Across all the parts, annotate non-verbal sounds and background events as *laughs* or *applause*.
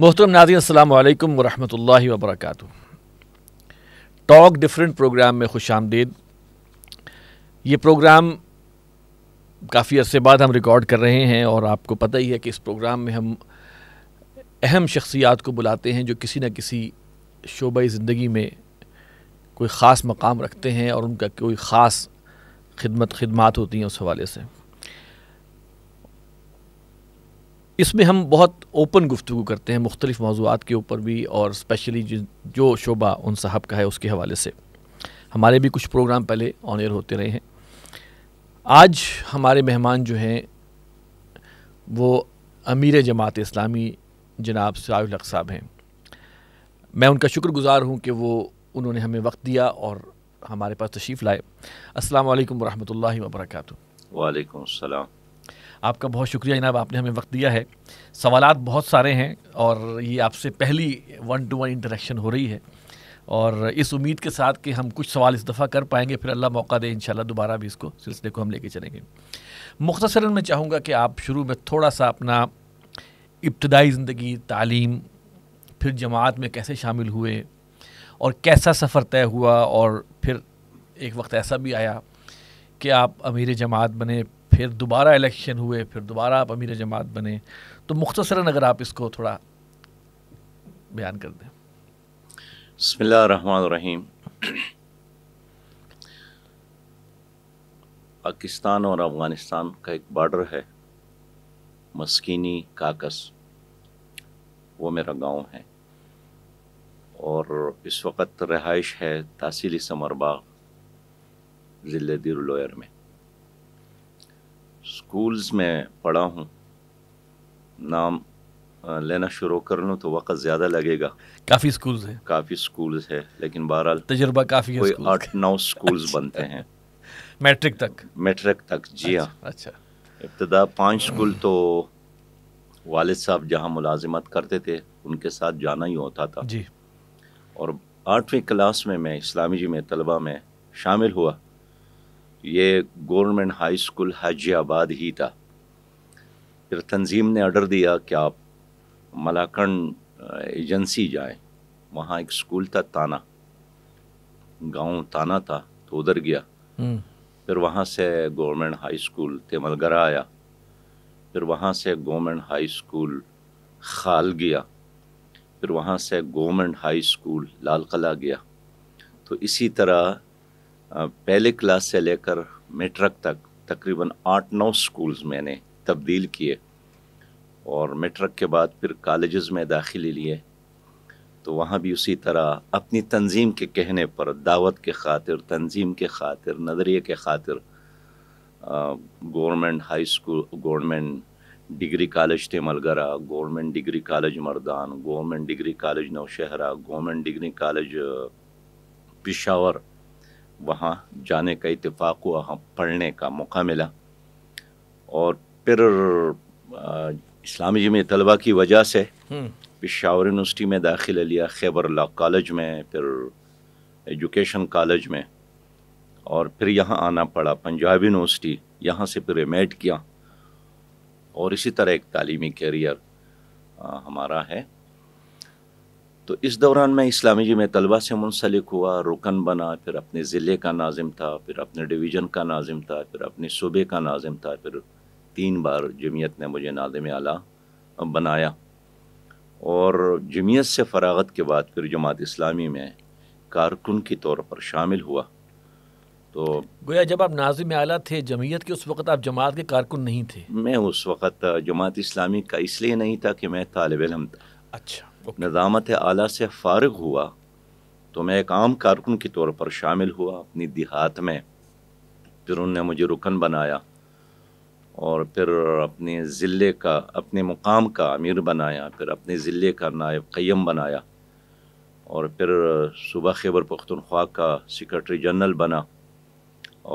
मोहतरम नाजी अल्लाम वरहमल वबरक टॉक डिफरेंट प्रोग्राम में खुश आमदीद ये प्रोग्राम काफ़ी अरसे बाद हम रिकॉर्ड कर रहे हैं और आपको पता ही है कि इस प्रोग्राम में हम अहम शख्सियात को बुलाते हैं जो किसी न किसी शोबाई ज़िंदगी में कोई ख़ास मकाम रखते हैं और उनका कोई ख़ास खिदमत खदमात होती हैं उस हवाले से इसमें हम बहुत ओपन गुफ्तु करते हैं मुख्तलिफ़ मौजूद के ऊपर भी और स्पेशली जो शोबा उन साहब का है उसके हवाले से हमारे भी कुछ प्रोग्राम पहले ऑन एयर होते रहे हैं आज हमारे मेहमान जो हैं वो अमीर जमात इस्लामी जनाब सराज साहब हैं मैं उनका शुक्रगुजार हूं कि वो उन्होंने हमें वक्त दिया और हमारे पास तशरीफ़ लाए अस्सलाम वालेकुम रहमतुल्लाहि व वालेकुम सलाम आपका बहुत शुक्रिया जनाब आपने हमें वक्त दिया है सवाल बहुत सारे हैं और ये आपसे पहली वन टू वन इंटरेक्शन हो रही है और इस उम्मीद के साथ कि हम कुछ सवाल इस दफ़ा कर पाएंगे फिर अल्लाह मौका दे इन दोबारा भी इसको सिलसिले को हम लेके चलेंगे मुख्तसरा मैं चाहूँगा कि आप शुरू में थोड़ा सा अपना इब्तदाई ज़िंदगी तालीम फिर जमात में कैसे शामिल हुए और कैसा सफ़र तय हुआ और फिर एक वक्त ऐसा भी आया कि आप अमीर जमात बने फिर दोबारा इलेक्शन हुए फिर दोबारा आप अमीर जमात बने तो मुख्तसरा अगर आप इसको थोड़ा बयान कर दें बसमीम पाकिस्तान और अफ़गानिस्तान का एक बॉर्डर है मस्किनी काकस वो मेरा गांव है और इस वक्त रहाइश है तहसीली समरबाग ज़िले दिर लोयर में स्कूल्स में पढ़ा हूँ नाम लेना शुरू कर लूँ तो वक्त ज़्यादा लगेगा काफ़ी स्कूल्स हैं काफ़ी स्कूल्स है लेकिन बहरहाल तजर्बा काफ़ी कोई आठ नौ स्कूल्स अच्छा। बनते हैं मैट्रिक तक मैट्रिक तक जी हाँ अच्छा, अच्छा। इब्तदा पाँच स्कूल तो वालिद साहब जहाँ मुलाजमत करते थे उनके साथ जाना ही होता था जी और आठवीं क्लास में मैं इस्लामी जी में तलबा में शामिल हुआ ये गवर्नमेंट हाई स्कूल हाजियाबाद ही था फिर तंजीम ने आर्डर दिया कि आप मलाकंड एजेंसी जाए वहाँ एक स्कूल था ताना गांव ताना था तो उधर गया हम्म। फिर वहाँ से गवर्नमेंट हाई स्कूल तेमलगरा आया फिर वहाँ से गवर्नमेंट हाई स्कूल खाल गया फिर वहाँ से गवर्नमेंट हाई स्कूल लाल कला गया तो इसी तरह पहले क्लास से लेकर मेट्रक तक तकरीबन आठ नौ स्कूल्स मैंने तब्दील किए और मेट्रक के बाद फिर कॉलेज़ में दाखिले लिए तो वहाँ भी उसी तरह अपनी तंजीम के कहने पर दावत के खातिर तंजीम के खातिर नज़रिए के खातिर government high school government degree college Timergara government degree college Mardan government degree college Nowshera government degree college Peshawar वहाँ जाने का इतफ़ाक़ हुआ हम पढ़ने का मौका मिला और फिर इस्लामी जमी तलबा की वजह से हम्म। पिशावर यूनिवर्सिटी में दाखिला लिया खैबर ला कॉलेज में फिर एजुकेशन कॉलेज में और फिर यहाँ आना पड़ा पंजाब यूनिवर्सिटी यहाँ से फिर एम किया और इसी तरह एक तालीमी कैरियर हमारा है तो इस दौरान मैं इस्लामी जी में तलबा से मुंसलिक हुआ रुकन बना फिर अपने ज़िले का नाजिम था फिर अपने डिवीज़न का नाजिम था फिर अपने सूबे का नाजिम था फिर तीन बार जमीयत ने मुझे नाजिम आला बनाया और जमीयत से फ़रागत के बाद फिर जमात इस्लामी में कारकुन के तौर पर शामिल हुआ तो गोया जब आप नाजिम आला थे जमीयत के उस वक्त आप जमात के कारकुन नहीं थे मैं उस वक्त जमात इस्लामी का इसलिए नहीं था कि मैं तालब इलम था अच्छा नज़ामत आला से फारग हुआ तो मैं एक आम कारकुन के तौर पर शामिल हुआ अपनी देहात में फिर उन्होंने मुझे रुकन बनाया और फिर अपने ज़िले का अपने मुकाम का अमीर बनाया फिर अपने ज़िले का नायब क़यम बनाया और फिर सुबह खैबर पख्तनख्वा का सेक्रटरी जनरल बना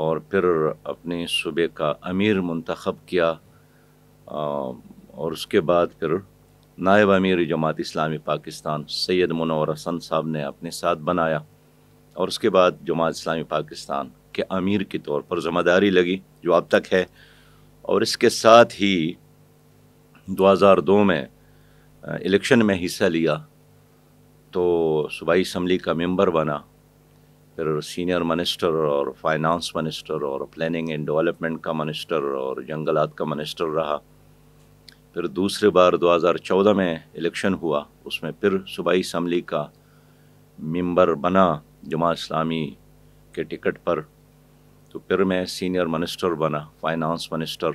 और फिर अपने सूबे का अमीर मंतखब किया और उसके बाद फिर नायब अमीर जमात इस्लामी पाकिस्तान सैयद मनवर हसन साहब ने अपने साथ बनाया और उसके बाद जमात इस्लामी पाकिस्तान के अमीर के तौर पर ज़िम्मेदारी लगी जो अब तक है और इसके साथ ही 2002 में इलेक्शन में हिस्सा लिया तो सूबाई इसम्बली का मेंबर बना फिर सीनियर मिनिस्टर और फाइनेंस मिनिस्टर और प्लानिंग एंड डेवलपमेंट का मिनिस्टर और जंगलात का मिनिस्टर रहा फिर दूसरे बार 2014 में इलेक्शन हुआ उसमें फिर सूबाई इसम्बली का मेंबर बना जमा इस्लामी के टिकट पर तो फिर मैं सीनियर मिनिस्टर बना फाइनेंस मिनिस्टर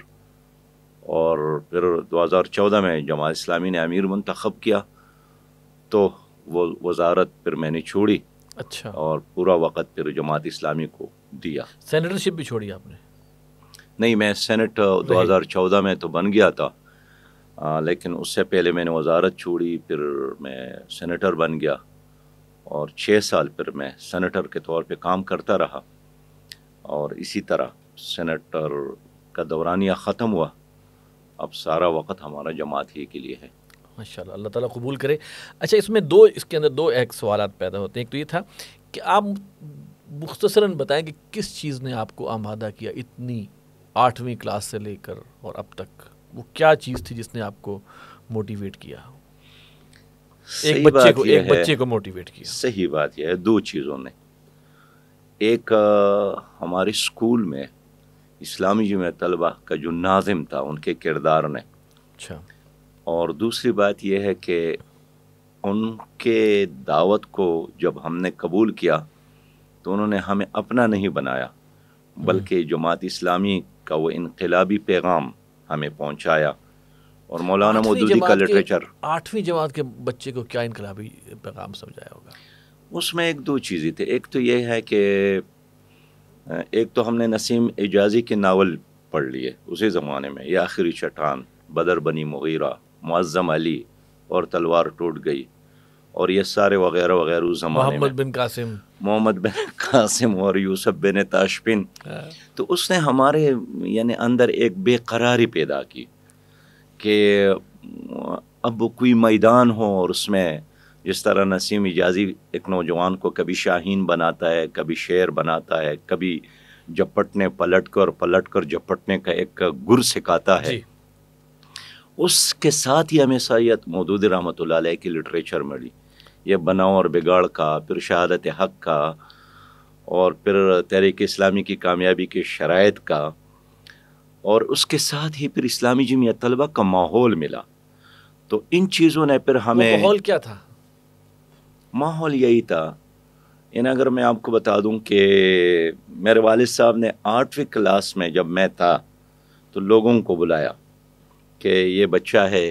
और फिर 2014 में जमा इस्लामी ने अमीर मंतखब किया तो वो वजारत फिर मैंने छोड़ी अच्छा और पूरा वक़्त फिर जमात इस्लामी को दिया सेनेटरशिप भी छोड़ी आपने नहीं मैं सेनेट 2014 में तो बन गया था आ, लेकिन उससे पहले मैंने वजारत छोड़ी फिर मैं सेनेटर बन गया और छः साल फिर मैं सेनेटर के तौर पे काम करता रहा और इसी तरह सेनेटर का दौरानिया ख़त्म हुआ अब सारा वक्त हमारा जमात ही के लिए है माशा अल्लाह ताला कबूल करे अच्छा इसमें दो इसके अंदर दो एक सवाल पैदा होते हैं एक तो ये था कि आप मुख्तसरा बताएं कि किस चीज़ ने आपको आमादा किया इतनी आठवीं क्लास से लेकर और अब तक वो क्या चीज़ थी जिसने आपको मोटिवेट किया एक बच्चे को एक बच्चे को मोटिवेट किया सही बात यह है दो चीज़ों ने एक आ, हमारे स्कूल में इस्लामी जो तलबा का जो नाजिम था उनके किरदार ने अच्छा और दूसरी बात यह है कि उनके दावत को जब हमने कबूल किया तो उन्होंने हमें अपना नहीं बनाया हम्म। बल्कि जमात इस्लामी का वो इनकलाबी पैगाम हमें पहुंचाया और मौलाना मौदूदी का लिटरेचर आठवीं जमात के बच्चे को क्या इनकलाबी पैगाम समझाया होगा उसमें एक दो चीज़ें थी एक तो ये है कि एक तो हमने नसीम एजाजी के नावल पढ़ लिए उसी ज़माने में ये आखिरी चटान बदर बनी मुगीरा मुआज़म अली और तलवार टूट गई और ये सारे वगैरह वगैरह उस जमाने मोहम्मद बिन कासिम मोहम्मद बिन *laughs* कासिम और यूसुफ बिन ताशबिन हाँ। तो उसने हमारे यानी अंदर एक बेकरारी पैदा की कि अब कोई मैदान हो और उसमें जिस तरह नसीम इजाज़ी एक नौजवान को कभी शाहीन बनाता है कभी शेर बनाता है कभी झपटने पलट कर पलट कर झपटने का एक गुर सिखाता है उसके साथ ही हमें सैद मदूद रहमत की लिटरेचर मिली ये बनाओ और बिगाड़ का फिर शहादत हक का और फिर तहरीक इस्लामी की कामयाबी के शराइ का और उसके साथ ही फिर इस्लामी जमीयत तलबा का माहौल मिला तो इन चीज़ों ने फिर हमें माहौल क्या था माहौल यही था इन अगर मैं आपको बता दूं कि मेरे वाल साहब ने आठवीं क्लास में जब मैं था तो लोगों को बुलाया कि ये बच्चा है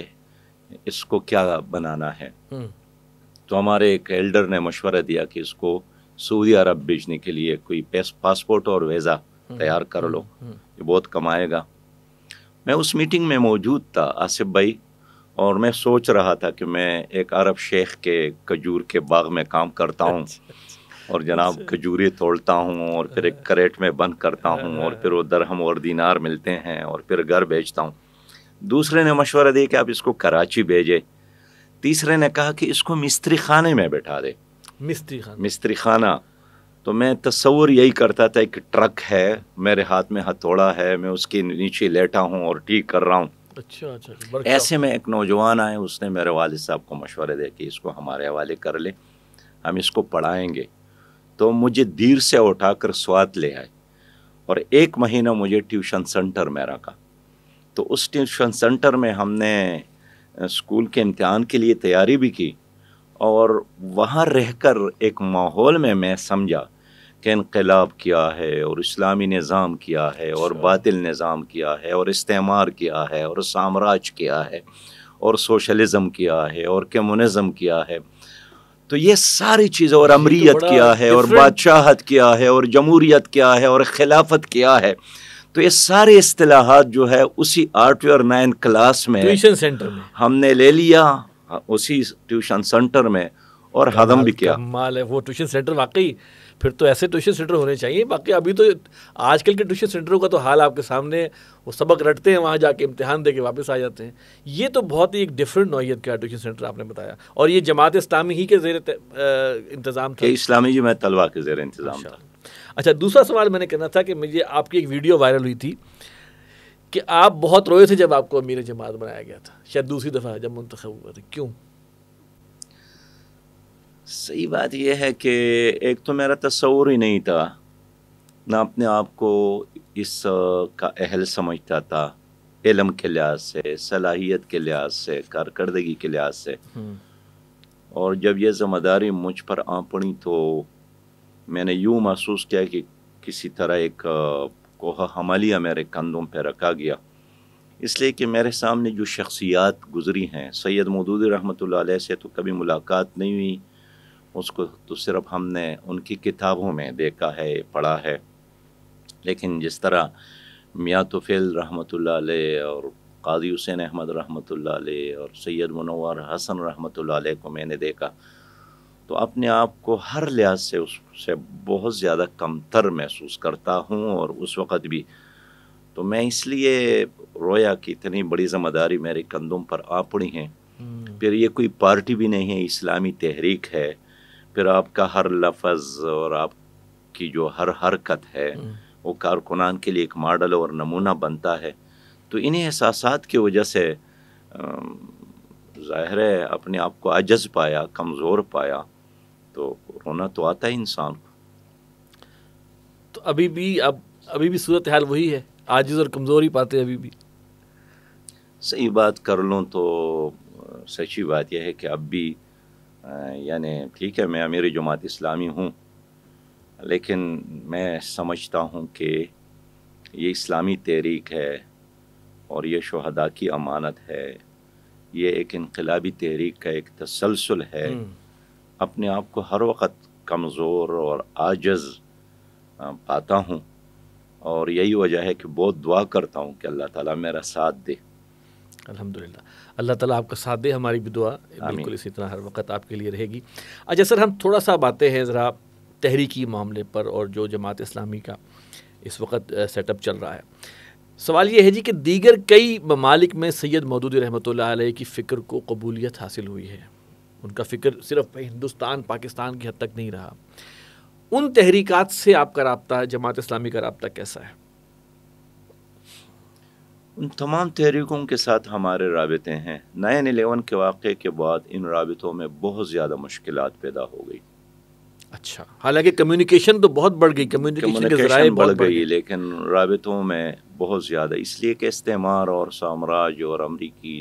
इसको क्या बनाना है हम्म। तो हमारे एक एल्डर ने मशवरा दिया कि इसको सऊदी अरब भेजने के लिए कोई पासपोर्ट और वीज़ा हम्म, तैयार कर हम्म, लो हम्म। ये बहुत कमाएगा मैं उस मीटिंग में मौजूद था आसिफ भाई और मैं सोच रहा था कि मैं एक अरब शेख के खजूर के बाग में काम करता हूँ अच्छा, अच्छा। और जनाब अच्छा। खजूरें तोड़ता हूँ और फिर एक करेट में बंद करता हूँ और फिर वो दरहम और दीनार मिलते हैं और फिर घर भेजता हूँ दूसरे ने मशवरा दिया कि आप इसको कराची भेजें तीसरे ने कहा कि इसको मिस्त्री खाने में बैठा दे मिस्त्री खाना मिस्त्री खाना तो मैं तस्वर यही करता था एक ट्रक है मेरे हाथ में हथौड़ा है मैं उसके नीचे लेटा हूँ और ठीक कर रहा हूँ अच्छा अच्छा, अच्छा ऐसे में एक नौजवान आए उसने मेरे वाले साहब को मशवरे दे कि इसको हमारे हवाले कर ले हम इसको पढ़ाएंगे तो मुझे धीर से उठाकर स्वाद ले आए और एक महीना मुझे ट्यूशन सेंटर में रखा तो उस ट्यूशन सेंटर में हमने स्कूल के इम्तहान के लिए तैयारी भी की और वहाँ रहकर एक माहौल में मैं समझा कि इनकलाब किया है और इस्लामी निज़ाम किया है और अच्छा। बातिल निज़ाम किया है और इस्तेमार किया है और साम्राज्य किया है और सोशलिज़म किया है और कम्युनिज़म किया है तो ये सारी चीज़ें और तो अमरीत किया है और बादशाहत किया है और जमहूरीत किया है और खिलाफत किया है तो ये सारे असलाहत जो है उसी आठवीं और नाइन क्लास में ट्यूशन सेंटर में हमने ले लिया उसी ट्यूशन सेंटर में और हदम भी किया माल है वो ट्यूशन सेंटर वाकई फिर तो ऐसे ट्यूशन सेंटर होने चाहिए बाकी अभी तो आजकल के ट्यूशन सेंटरों का तो हाल आपके सामने वो सबक रटते हैं वहाँ जाके इम्तहान दे के वापस आ जाते हैं ये तो बहुत ही एक डिफरेंट नोयत का ट्यूशन सेंटर आपने बताया और ये जमात इस्लामी ही के जेर इंतज़ाम था इस्लामी जी मैं तलवा के जेर इंतज़ाम था अच्छा दूसरा सवाल मैंने कहना था कि मुझे आपकी एक वीडियो वायरल हुई थी कि आप बहुत रोए थे जब आपको अमीर जमात बनाया गया था शायद दूसरी दफ़ा जब मंतखब हुआ था क्यों सही बात यह है कि एक तो मेरा तस्वूर ही नहीं था ना अपने आप को इस का अहल समझता था इलम के लिहाज से सलाहियत के लिहाज से कारकर्दगी के लिहाज से हम्म। और जब यह जिम्मेदारी मुझ पर आ पड़ी तो मैंने यूँ महसूस किया कि किसी तरह एक कोह हमालिया मेरे कंधों पर रखा गया इसलिए कि मेरे सामने जो शख्सियात गुजरी हैं सैयद मदूद रहमत से तो कभी मुलाकात नहीं हुई उसको तो सिर्फ हमने उनकी किताबों में देखा है पढ़ा है लेकिन जिस तरह मियाँ तुफ़ैल रहमत और काजी हुसैन अहमद रहमत और सैयद मनवर हसन रहमत को मैंने देखा तो अपने आप को हर लिहाज से उससे बहुत ज़्यादा कमतर महसूस करता हूँ और उस वक़्त भी तो मैं इसलिए रोया कि इतनी बड़ी ज़िम्मेदारी मेरे कंधों पर आ पड़ी है हम्म। फिर ये कोई पार्टी भी नहीं है इस्लामी तहरीक है फिर आपका हर लफज और आपकी जो हर हरकत है हम्म। वो कारकुनान के लिए एक मॉडल और नमूना बनता है तो इन्हीं एहसास की वजह से ज़ाहिर है अपने आप को अजज पाया कमज़ोर पाया तो रोना तो आता है इंसान को तो अभी भी अब अभी भी सूरत हाल वही है आजिज़ और कमज़ोरी पाते अभी भी सही बात कर लूँ तो सच्ची बात यह है कि अब भी यानी ठीक है मैं मेरी जमात इस्लामी हूँ लेकिन मैं समझता हूँ कि ये इस्लामी तहरीक है और ये शहदा की अमानत है ये एक इनकलाबी तहरीक का एक तसलसल है हम्म। अपने आप को हर वक्त कमज़ोर और आजज़ पाता हूँ और यही वजह है कि बहुत दुआ करता हूँ कि अल्लाह ताला मेरा साथ दे अल्हम्दुलिल्लाह अल्लाह ताला आपका साथ दे हमारी भी दुआ बिल्कुल इसी तरह हर वक्त आपके लिए रहेगी अच्छा सर हम थोड़ा सा बातें हैं ज़रा तहरीकी मामले पर और जो जमात इस्लामी का इस वक्त सेटअप चल रहा है सवाल ये है जी कि दीगर कई ममालिक में सैयद मदूद रहमत की फ़िक्र को कबूलियत हासिल हुई है उनका फिक्र सिर्फ हिंदुस्तान पाकिस्तान की हद तक नहीं रहा उन तहरीकात से आपका रबता जमात इस्लामी का रबता कैसा है उन तमाम तहरीकों के साथ हमारे रबते हैं नाइन एलेवन के वाक़े के बाद इन रबतों में बहुत ज़्यादा मुश्किल पैदा हो गई अच्छा हालांकि कम्युनिकेशन तो बहुत बढ़ गई कम्युनिकेशन के बढ़, बढ़ गई लेकिन रबतों में बहुत ज़्यादा इसलिए कि इस्तेमार और साम्राज्य और अमरीकी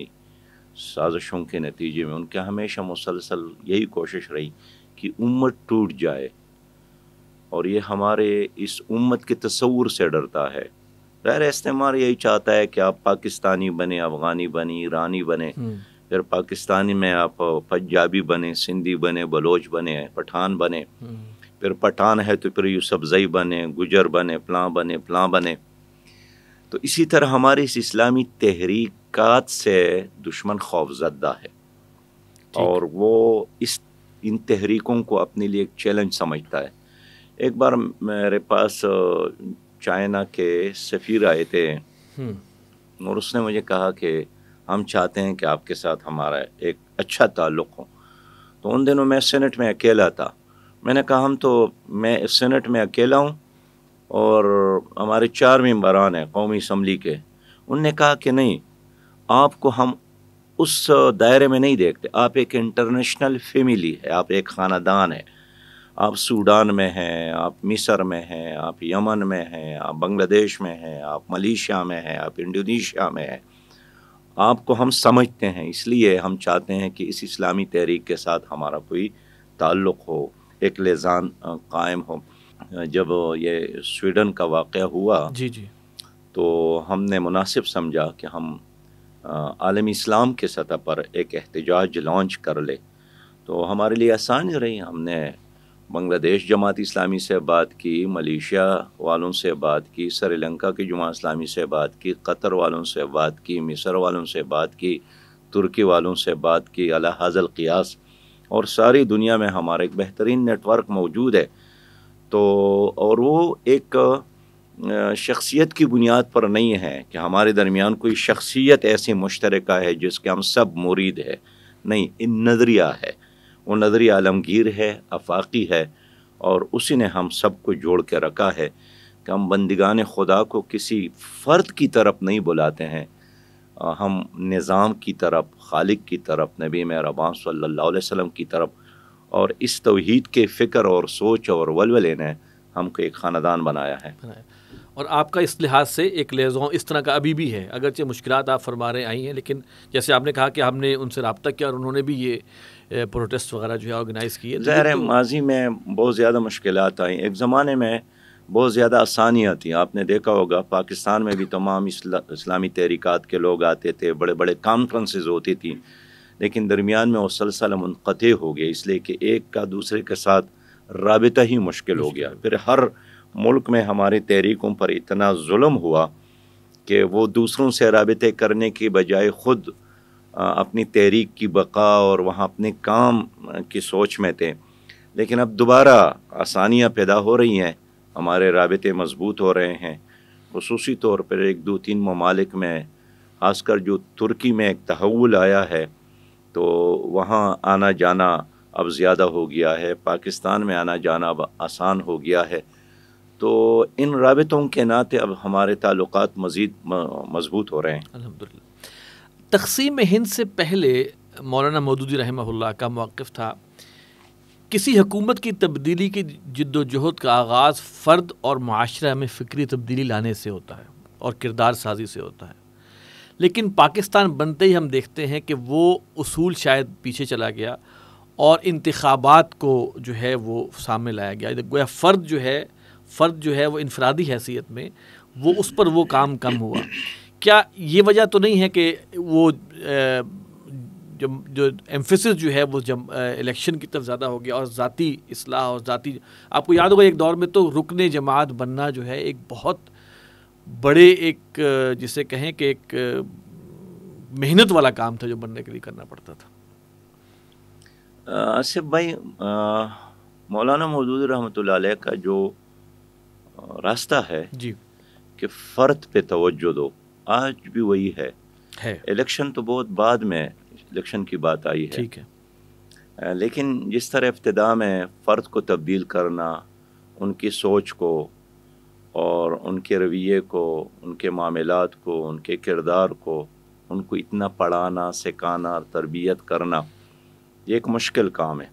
साजिशों के नतीजे में उनके हमेशा मुसलसल यही कोशिश रही कि उम्मत टूट जाए और ये हमारे इस उम्मत के तस्वूर से डरता है गैर इस्तेमाल यही चाहता है कि आप पाकिस्तानी बने अफ़गानी बने ईरानी बने हम्म। फिर पाकिस्तानी में आप पंजाबी बने सिंधी बने बलोच बने पठान बने हम्म। फिर पठान है तो फिर यूसुफ जई बने गुजर बने प्लां बने प्लां बने, प्लां बने तो इसी तरह हमारे इस इस्लामी तहरीक से दुश्मन खौफजदा है और वो इस इन तहरीकों को अपने लिए एक चैलेंज समझता है एक बार मेरे पास चाइना के सफ़ीर आए थे हम्म। और उसने मुझे कहा कि हम चाहते हैं कि आपके साथ हमारा एक अच्छा ताल्लुक़ हो तो उन दिनों मैं सेनेट में अकेला था मैंने कहा हम तो मैं सेनेट में अकेला हूँ और हमारे चार मम्बरान हैं कौमी इसम्बली के उनने कहा कि नहीं आपको हम उस दायरे में नहीं देखते आप एक इंटरनेशनल फैमिली है आप एक ख़ानदान है आप सूडान में हैं आप मिसर में हैं आप यमन में हैं आप बांग्लादेश में हैं आप मलेशिया में हैं आप इंडोनेशिया में हैं आपको हम समझते हैं इसलिए हम चाहते हैं कि इस इस्लामी तहरीक के साथ हमारा कोई ताल्लुक़ हो एक लेजान कायम हो जब ये स्वीडन का वाक़ हुआ जी जी तो हमने मुनासिब समझा कि हम आलम इस्लाम के सतह पर एक एहतजाज लॉन्च कर ले तो हमारे लिए आसान रही हमने बांग्लादेश जमात इस्लामी से बात की मलेशिया वालों से बात की श्रीलंका की जमात इस्लामी से बात की कतर वालों से बात की मिस्र वालों से बात की तुर्की वालों से बात की अला हाजल क़ियास और सारी दुनिया में हमारा एक बेहतरीन नेटवर्क मौजूद है तो और वो एक शख्सियत की बुनियाद पर नहीं है कि हमारे दरमियान कोई शख्सियत ऐसी मुश्तरक है जिसके हम सब मुरीद है नहीं इन नज़रिया है वो नज़रिया आलमगीर है अफाकी है और उसी ने हम सब को जोड़ के रखा है कि हम बंदगान खुदा को किसी फ़र्द की तरफ नहीं बुलाते हैं हम निज़ाम की तरफ खालिक की तरफ नबी महरबान सल्ला वसम की तरफ और इस तोहद के फ़िक्र और सोच और वलवले ने हमको एक ख़ानदान बनाया है और आपका इस लिहाज से एक लेजों इस तरह का अभी भी है अगरचे मुश्किल आप फरमा रहे आई हैं लेकिन जैसे आपने कहा कि हमने उनसे रबता किया और उन्होंने भी ये प्रोटेस्ट वगैरह जो है ऑर्गेनाइज़ किए ज़ाहिर तो माजी में बहुत ज़्यादा मुश्किल आई एक ज़माने में बहुत ज़्यादा आसानियाँ थी आपने देखा होगा पाकिस्तान में भी तमाम इस्ला, इस्लामी तहरीक के लोग आते थे बड़े बड़े कॉन्फ्रेंसेज होती थी लेकिन दरमियान में मुसलसल सिलसिला मुनक़ हो गया इसलिए कि एक का दूसरे के साथ रबता ही मुश्किल हो गया फिर हर मुल्क में हमारी तहरीकों पर इतना जुल्म हुआ कि वो दूसरों से रबते करने के बजाय ख़ुद अपनी तहरीक की बका और वहाँ अपने काम की सोच में थे लेकिन अब दोबारा आसानियाँ पैदा हो रही हैं हमारे रबते मजबूत हो रहे हैं खसूस तौर पर एक दो तीन ममालिक में खासकर जो तुर्की में एक तहवल आया है तो वहाँ आना जाना अब ज़्यादा हो गया है पाकिस्तान में आना जाना अब आसान हो गया है तो इन रबतों के नाते अब हमारे ताल्लुक मज़ीद मजबूत हो रहे हैं अलहमदिल्ला तकसीम हिंद से पहले मौलाना मोदी रहमल्ला का मौक़ था किसी हकूमत की तब्दीली की जद्दोजहद का आगाज़ फ़र्द और माशरे में फ़िक्री तब्दीली लाने से होता है और किरदार साजी से होता है लेकिन पाकिस्तान बनते ही हम देखते हैं कि वो असूल शायद पीछे चला गया और इंतबात को जो है वो सामने लाया गया गोया फ़र्द जो है फ़र्द जो है वो इनफरादी हैसियत में वो उस पर वो काम कम हुआ क्या ये वजह तो नहीं है कि वो जो जो एम्फिस जो है वो जब इलेक्शन की तरफ ज़्यादा हो गया और ज़ाती असलाह और ज़ाती आपको याद होगा एक दौर में तो रुकन जमात बनना जो है एक बहुत बड़े एक जिसे कहें कि एक मेहनत वाला काम था जो बनने के लिए करना पड़ता था आसिफ भाई आ, मौलाना मौजूद रहमत का जो रास्ता है जी कि फ़र्द पे तवज्जो दो आज भी वही है, है। इलेक्शन तो बहुत बाद में इलेक्शन की बात आई है ठीक है लेकिन जिस तरह इब्तदा में फ़र्द को तब्दील करना उनकी सोच को और उनके रवैये को उनके मामलात को उनके किरदार को उनको इतना पढ़ाना सिखाना तरबियत करना ये एक मुश्किल काम है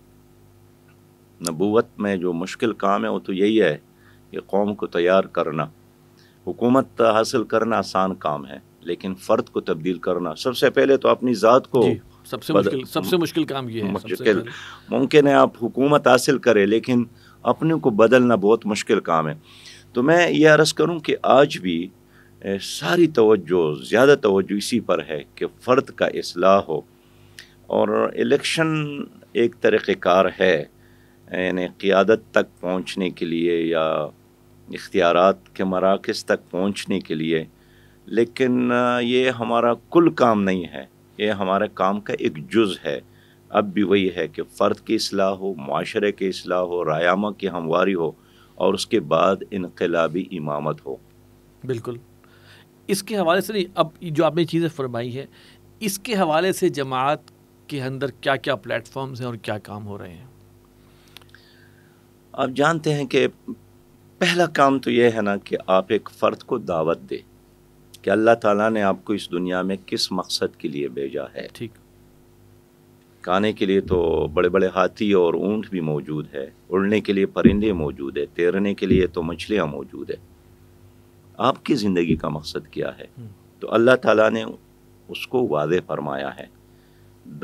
नबूत में जो मुश्किल काम है वो तो यही है कि कौम को तैयार करना हुकूमत तो हासिल करना आसान काम है लेकिन फ़र्द को तब्दील करना सबसे पहले तो अपनी ज़ात को सबसे मुश्किल सबसे मुश्किल काम ये है मुश्किल मुमकिन है आप हुकूमत हासिल करें लेकिन अपने को बदलना बहुत मुश्किल काम है तो मैं ये अर्ज़ करूँ कि आज भी सारी तोज्जो ज़्यादा तोज्जो इसी पर है कि फ़र्द का असलाह हो और इलेक्शन एक तरीक़ार है यानी क़ियादत तक पहुँचने के लिए या इख्तियार के मराकज़ तक पहुँचने के लिए लेकिन ये हमारा कुल काम नहीं है ये हमारे काम का एक जुज़ है अब भी वही है कि फ़र्द की असलाह हो माशरे की असलाह हो रामा की हमवारी हो और उसके बाद इनकलाबी इमामत हो बिल्कुल इसके हवाले से नहीं अब जो आपने चीज़ें फरमाई है इसके हवाले से जमात के अंदर क्या क्या प्लेटफॉर्म्स हैं और क्या काम हो रहे हैं आप जानते हैं कि पहला काम तो यह है ना कि आप एक फ़र्द को दावत दें कि अल्लाह ताला ने आपको इस दुनिया में किस मकसद के लिए भेजा है ठीक खाने के लिए तो बड़े बड़े हाथी और ऊंट भी मौजूद है उड़ने के लिए परिंदे मौजूद है तैरने के लिए तो मछलियाँ मौजूद है आपकी ज़िंदगी का मकसद क्या है हम्म। तो अल्लाह ताला ने उसको वादे फरमाया है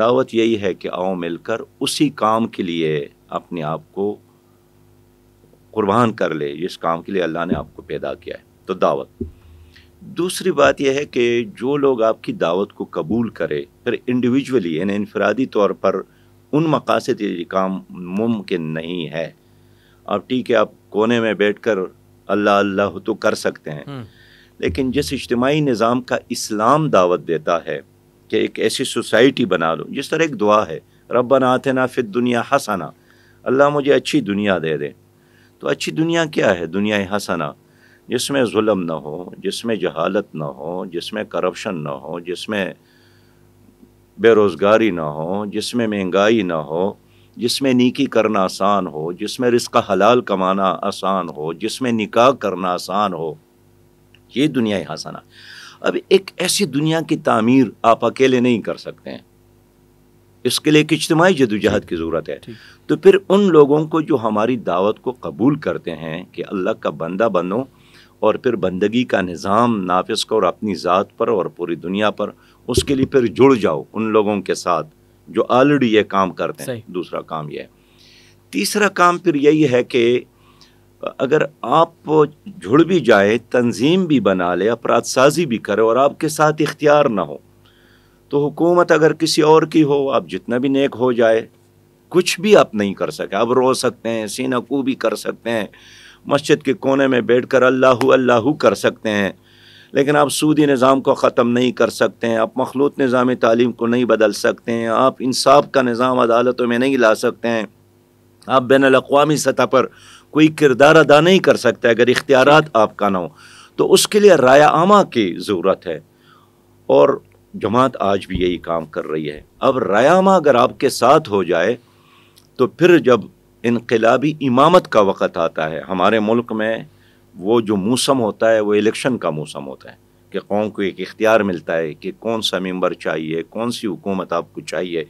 दावत यही है कि आओ मिलकर उसी काम के लिए अपने आप को कुर्बान कर ले जिस काम के लिए अल्लाह ने आपको पैदा किया है तो दावत दूसरी बात यह है कि जो लोग आपकी दावत को कबूल करें फिर इंडिविजुअली यानी इनफरादी तौर पर उन मकासद ये काम मुमकिन नहीं है अब ठीक है आप कोने में बैठ कर अल्लाह अल्लाह तो कर सकते हैं हम्म। लेकिन जिस इज्तमाही निज़ाम का इस्लाम दावत देता है कि एक ऐसी सोसाइटी बना लो जिस तरह एक दुआ है रबन ना फिर दुनिया हसाना अल्लाह मुझे अच्छी दुनिया दे दे तो अच्छी दुनिया क्या है दुनिया हसाना जिसमें जुल्म ना हो जिसमें जहालत ना हो जिसमें करप्शन ना हो जिसमें बेरोज़गारी ना हो जिसमें महंगाई ना हो जिसमें नीकी करना आसान हो जिसमें रिस्क हलाल कमाना आसान हो जिसमें निकाह करना आसान हो ये दुनिया हसाना अब एक ऐसी दुनिया की तामीर आप अकेले नहीं कर सकते हैं इसके लिए एक इज्तमाही जदोजहद की ज़रूरत है तो फिर उन लोगों को जो हमारी दावत को कबूल करते हैं कि अल्लाह का बंदा बनो और फिर बंदगी का निज़ाम नाफिस करो अपनी ज़ात पर और पूरी दुनिया पर उसके लिए फिर जुड़ जाओ उन लोगों के साथ जो ऑलरेडी ये काम करते हैं दूसरा काम यह है तीसरा काम फिर यही है कि अगर आप जुड़ भी जाए तंजीम भी बना ले अपराध साजी भी करे और आपके साथ इख्तियार ना हो तो हुकूमत अगर किसी और की हो आप जितना भी नेक हो जाए कुछ भी आप नहीं कर सके आप रो सकते हैं सीना भी कर सकते हैं मस्जिद के कोने में बैठ कर अल्लाह अल्लाह कर सकते हैं लेकिन आप सूदी निज़ाम को ख़त्म नहीं कर सकते हैं आप मखलूत निज़ाम तालीम को नहीं बदल सकते हैं आप इंसाफ का निज़ाम अदालतों में नहीं ला सकते हैं आप बैन अवी सतह पर कोई किरदार अदा नहीं कर सकते अगर इख्तियार आपका ना हो तो उसके लिए राय आमा की ज़रूरत है और जमात आज भी यही काम कर रही है अब रायामा अगर आपके साथ हो जाए तो फिर जब इनकलाबी इमामत का वक़्त आता है हमारे मुल्क में वो जो मौसम होता है वो इलेक्शन का मौसम होता है कि कौम को एक इख्तियार मिलता है कि कौन सा मेम्बर चाहिए कौन सी हुकूमत आपको चाहिए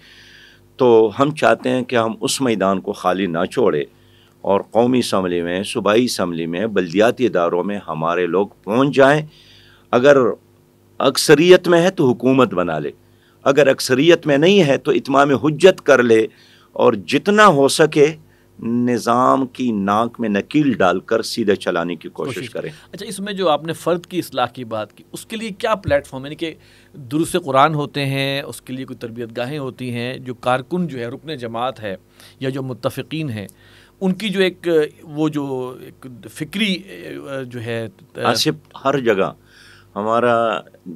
तो हम चाहते हैं कि हम उस मैदान को खाली ना छोड़े और कौमी इसम्बली में सूबाई इसम्बली में बल्दियाती इदारों में हमारे लोग पहुँच जाएँ अगर अक्सरियत में है तो हुकूमत बना ले अगर अक्सरीत में नहीं है तो इतमाम हजत कर ले और जितना हो सके निज़ाम की नाक में नकील डालकर सीधे चलाने की कोशिश, करें अच्छा इसमें जो आपने फ़र्द की असलाह की बात की उसके लिए क्या प्लेटफॉर्म यानी कि दुरुस् कुरान होते हैं उसके लिए कोई तरबियत गाहें होती हैं जो कारकुन जो है रुकन जमात है या जो मुतफ़ीन हैं उनकी जो एक वो जो एक फिक्री जो है आसिफ हर जगह हमारा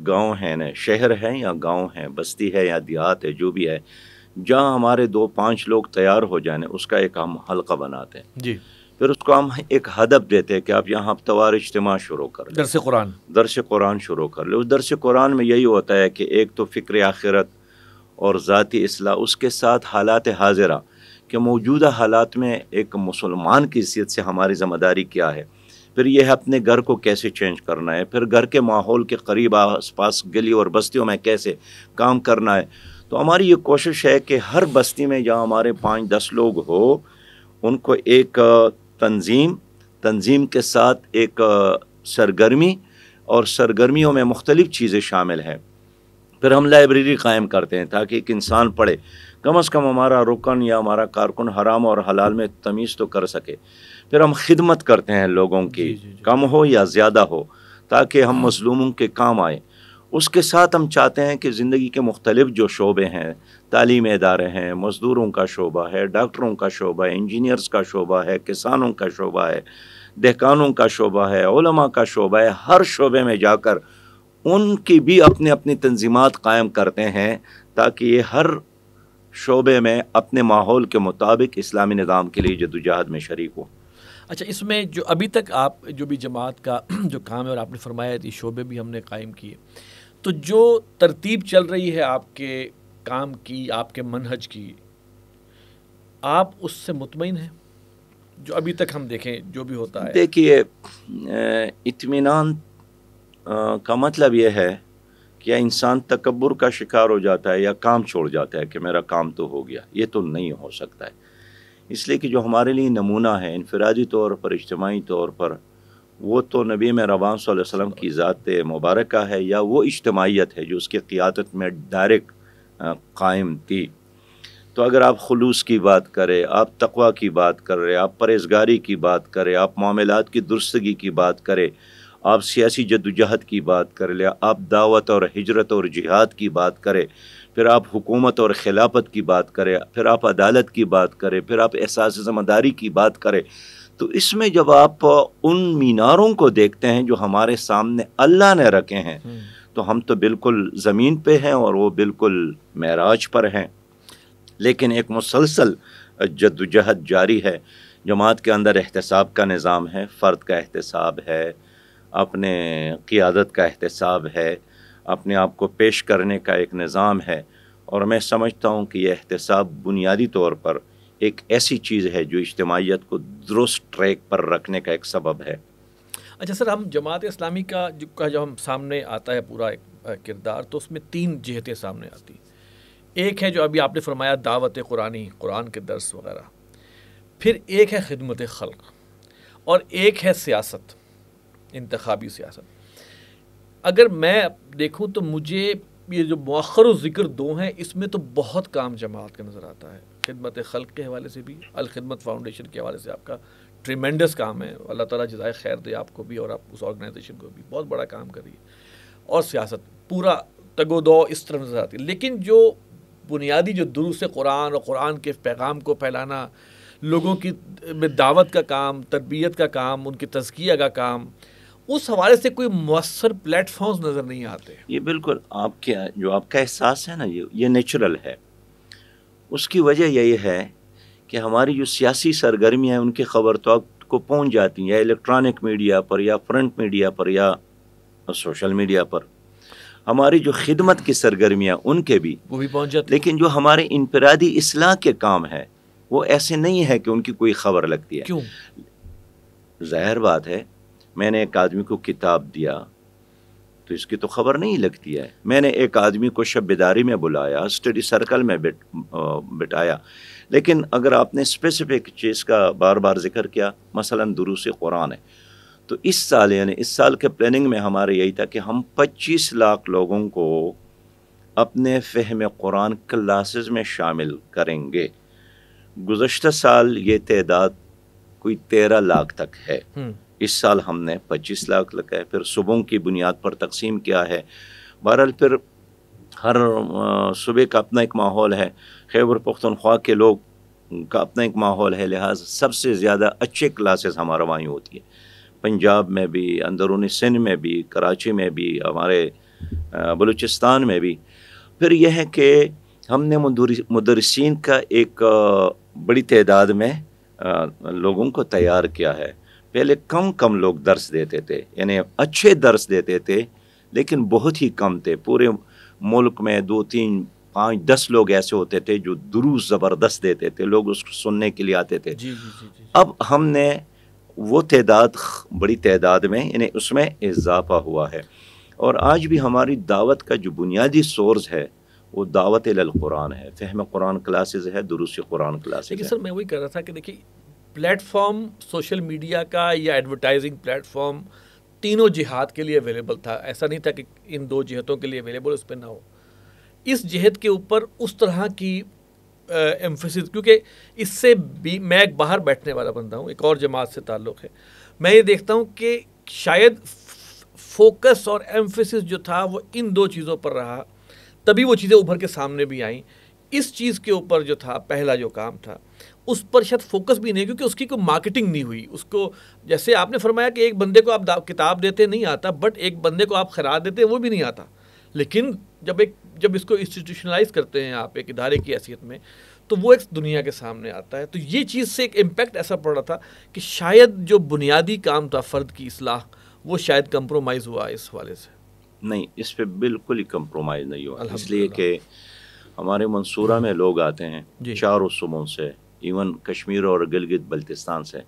गांव है ना शहर है या गांव है बस्ती है या देहात है जो भी है जहाँ हमारे दो पाँच लोग तैयार हो जाने उसका एक हम हल्का बनाते हैं जी फिर उसको हम एक हदफ देते हैं कि आप यहाँ हफ्तवार इज्तम शुरू कर लें दरस कुरान दरस कुरान शुरू कर ले उस दरस कुरान में यही होता है कि एक तो फ़िक्र आखिरत और ज़ाती असलाह उसके साथ हालात हाजिरा कि मौजूदा हालात में एक मुसलमान की हैसीत से हमारी ज़िम्मेदारी क्या है फिर यह अपने घर को कैसे चेंज करना है फिर घर के माहौल के करीब आस पास गली और बस्तियों में कैसे काम करना है तो हमारी ये कोशिश है कि हर बस्ती में जहाँ हमारे पाँच दस लोग हो उनको एक तंजीम तंजीम के साथ एक सरगर्मी और सरगर्मियों में मुख्तलिफ़ चीज़ें शामिल हैं फिर हम लाइब्रेरी कायम करते हैं ताकि एक इंसान पढ़े कम अज़ कम हमारा रुकन या हमारा कारकुन हराम और हलाल में तमीज़ तो कर सके फिर हम खिदमत करते हैं लोगों की जी जी जी। कम हो या ज़्यादा हो ताकि हम मजलूमों के काम आए उसके साथ हम चाहते हैं कि ज़िंदगी के मुख्तलिफ जो शोबे हैं तालीम इदारे हैं मज़दूरों का शोबा है डॉक्टरों का शोबा है इंजीनियर्स का शोबा है किसानों का शोबा है दहकानों का शोबा है ओलमा का शोबा है हर शोबे में जाकर उनकी भी अपने अपनी तंजीमत कायम करते हैं ताकि ये हर शोबे में अपने माहौल के मुताबिक इस्लामी निज़ाम के लिए जदोजहद में शरीक हो अच्छा इसमें जो अभी तक आप जो भी जमात का *clears throat* जो काम है और आपने फरमाया शोबे भी हमने कायम किए तो जो तरतीब चल रही है आपके काम की आपके मनहज की आप उससे मुतमिन हैं जो अभी तक हम देखें जो भी होता है देखिए इतमान का मतलब यह है कि इंसान तकबर का शिकार हो जाता है या काम छोड़ जाता है कि मेरा काम तो हो गया ये तो नहीं हो सकता है इसलिए कि जो हमारे लिए नमूना है इनफरादी तौर पर इज्तमाही तौर पर वो तो नबी में रवान वसम की ज़ात मुबारक है या वो इज्तमाहीत है जो उसकी क़ियादत में डायरेक्ट कायम थी तो अगर आप खलूस की बात करें आप तकवा की बात कर रहे आप परहेजगारी की बात करें आप मामलात की दुरुस्तगी की बात करें आप सियासी जदोजहद की बात कर ले आप दावत और हजरत और जिहाद की बात करें फिर आप हुकूमत और खिलाफत की बात करें फिर आप अदालत की बात करें फिर आप एहसास ज़िम्मेदारी की बात करें तो इसमें जब आप उन मीनारों को देखते हैं जो हमारे सामने अल्लाह ने रखे हैं हम्म। तो हम तो बिल्कुल ज़मीन पे हैं और वो बिल्कुल महराज पर हैं लेकिन एक मुसलसल जदोजहद जारी है जमात के अंदर एहतसाब का निज़ाम है फ़र्द का एहतसाब है अपने क़ियादत का एहतसाब है अपने आप को पेश करने का एक निज़ाम है और मैं समझता हूँ कि यह एहतसाब बुनियादी तौर पर एक ऐसी चीज़ है जो इज्तमाहीत को दुरुस्त ट्रैक पर रखने का एक सबब है अच्छा सर हम जमात इस्लामी का जो का जब हम सामने आता है पूरा एक किरदार तो उसमें तीन जहतें सामने आती एक है जो अभी आपने फरमाया दावत कुरानी कुरान के दर्स वगैरह फिर एक है खिदमत खल्क और एक है सियासत इंतबी सियासत अगर मैं देखूं तो मुझे ये जो मौखर ज़िक्र दो हैं इसमें तो बहुत काम जमात का नज़र आता है खिदमत खल के हवाले से भी अलखदमत फाउंडेशन के हवाले से आपका ट्रीमेंडस काम है अल्लाह ताला जजाय खैर दे आपको भी और आप उस ऑर्गेनाइजेशन को भी बहुत बड़ा काम करिए और सियासत पूरा तगोदो इस तरह नज़र आती है लेकिन जो बुनियादी जो दुरुस कुरान और कुरान के पैगाम को फैलाना लोगों की दावत का काम तरबियत का काम उनकी तजकिया का काम उस हवाले से कोई मवसर प्लेटफॉर्म्स नज़र नहीं आते ये बिल्कुल आपके जो आपका एहसास है ना ये ये नेचुरल है उसकी वजह यही है कि हमारी जो सियासी सरगर्मियाँ हैं उनकी खबर तो आपको पहुँच जाती हैं या इलेक्ट्रॉनिक मीडिया पर या प्रिंट मीडिया पर या सोशल मीडिया पर हमारी जो खिदमत की सरगर्मियाँ उनके भी वो भी पहुँच जाती लेकिन जो हमारे इनफरादी असलाह के काम है वो ऐसे नहीं है कि उनकी कोई खबर लगती है क्यों ज़ाहिर बात है मैंने एक आदमी को किताब दिया तो इसकी तो खबर नहीं लगती है मैंने एक आदमी को शबेदारी में बुलाया स्टडी सर्कल में बिट बिठाया लेकिन अगर आपने स्पेसिफिक चीज़ का बार बार जिक्र किया मसला दुरुस कुरान है तो इस साल यानी इस साल के प्लानिंग में हमारे यही था कि हम 25 लाख लोगों को अपने फ़हम कुरान क्लासेस में शामिल करेंगे गुज्त साल ये तदाद कोई तेरह लाख तक है हम्म। इस साल हमने 25 लाख लगाए फिर सुबहों की बुनियाद पर तकसीम किया है बहरहाल फिर हर सुबह का अपना एक माहौल है खैबर पख्तनख्वा के लोग का अपना एक माहौल है लिहाजा सबसे ज़्यादा अच्छे क्लासेस हमारा वहीं होती है पंजाब में भी अंदरूनी सिंध में भी कराची में भी हमारे बलूचिस्तान में भी फिर यह है कि हमने मदरसिन का एक बड़ी तादाद में लोगों को तैयार किया है पहले कम कम लोग दर्स देते थे यानी अच्छे दर्स देते थे लेकिन बहुत ही कम थे पूरे मुल्क में दो तीन पाँच दस लोग ऐसे होते थे जो दुरुस्त ज़बरदस्त देते थे लोग उसको सुनने के लिए आते थे जी, जी, जी, अब हमने वो तदाद बड़ी तदाद में यानी उसमें इजाफा हुआ है और आज भी हमारी दावत का जो बुनियादी सोर्स है वो दावत कुरान है फ़हम कुरान क्लासेस है दुरुस्त कुरान क्लासेस सर मैं वही कह रहा था कि देखिए प्लेटफॉर्म सोशल मीडिया का या एडवर्टाइजिंग प्लेटफॉर्म तीनों जिहाद के लिए अवेलेबल था ऐसा नहीं था कि इन दो जिहतों के लिए अवेलेबल उस पर ना हो इस जहत के ऊपर उस तरह की एम्फोसिस क्योंकि इससे भी मैं एक बाहर बैठने वाला बंदा हूँ एक और जमात से ताल्लुक़ है मैं ये देखता हूँ कि शायद फोकस और एम्फोसिस जो था वो इन दो चीज़ों पर रहा तभी वो चीज़ें उभर के सामने भी आईं इस चीज़ के ऊपर जो था पहला जो काम था उस पर शायद फोकस भी नहीं क्योंकि उसकी कोई मार्केटिंग नहीं हुई उसको जैसे आपने फरमाया कि एक बंदे को आप किताब देते नहीं आता बट एक बंदे को आप खरा देते वो भी नहीं आता लेकिन जब एक जब इसको इंस्टीट्यूशनलाइज करते हैं आप एक इदारे की हैसियत में तो वो एक दुनिया के सामने आता है तो ये चीज़ से एक इम्पेक्ट ऐसा पड़ रहा था कि शायद जो बुनियादी काम था फ़र्द की असलाह वो शायद कम्प्रोमाइज़ हुआ इस हवाले से नहीं इस पर बिल्कुल ही कम्प्रोमाइज़ नहीं हुआ इसलिए कि हमारे मंसूरा में लोग आते हैं चारों सुबहों से इवन कश्मीर और गिलगित बल्तिस्तान से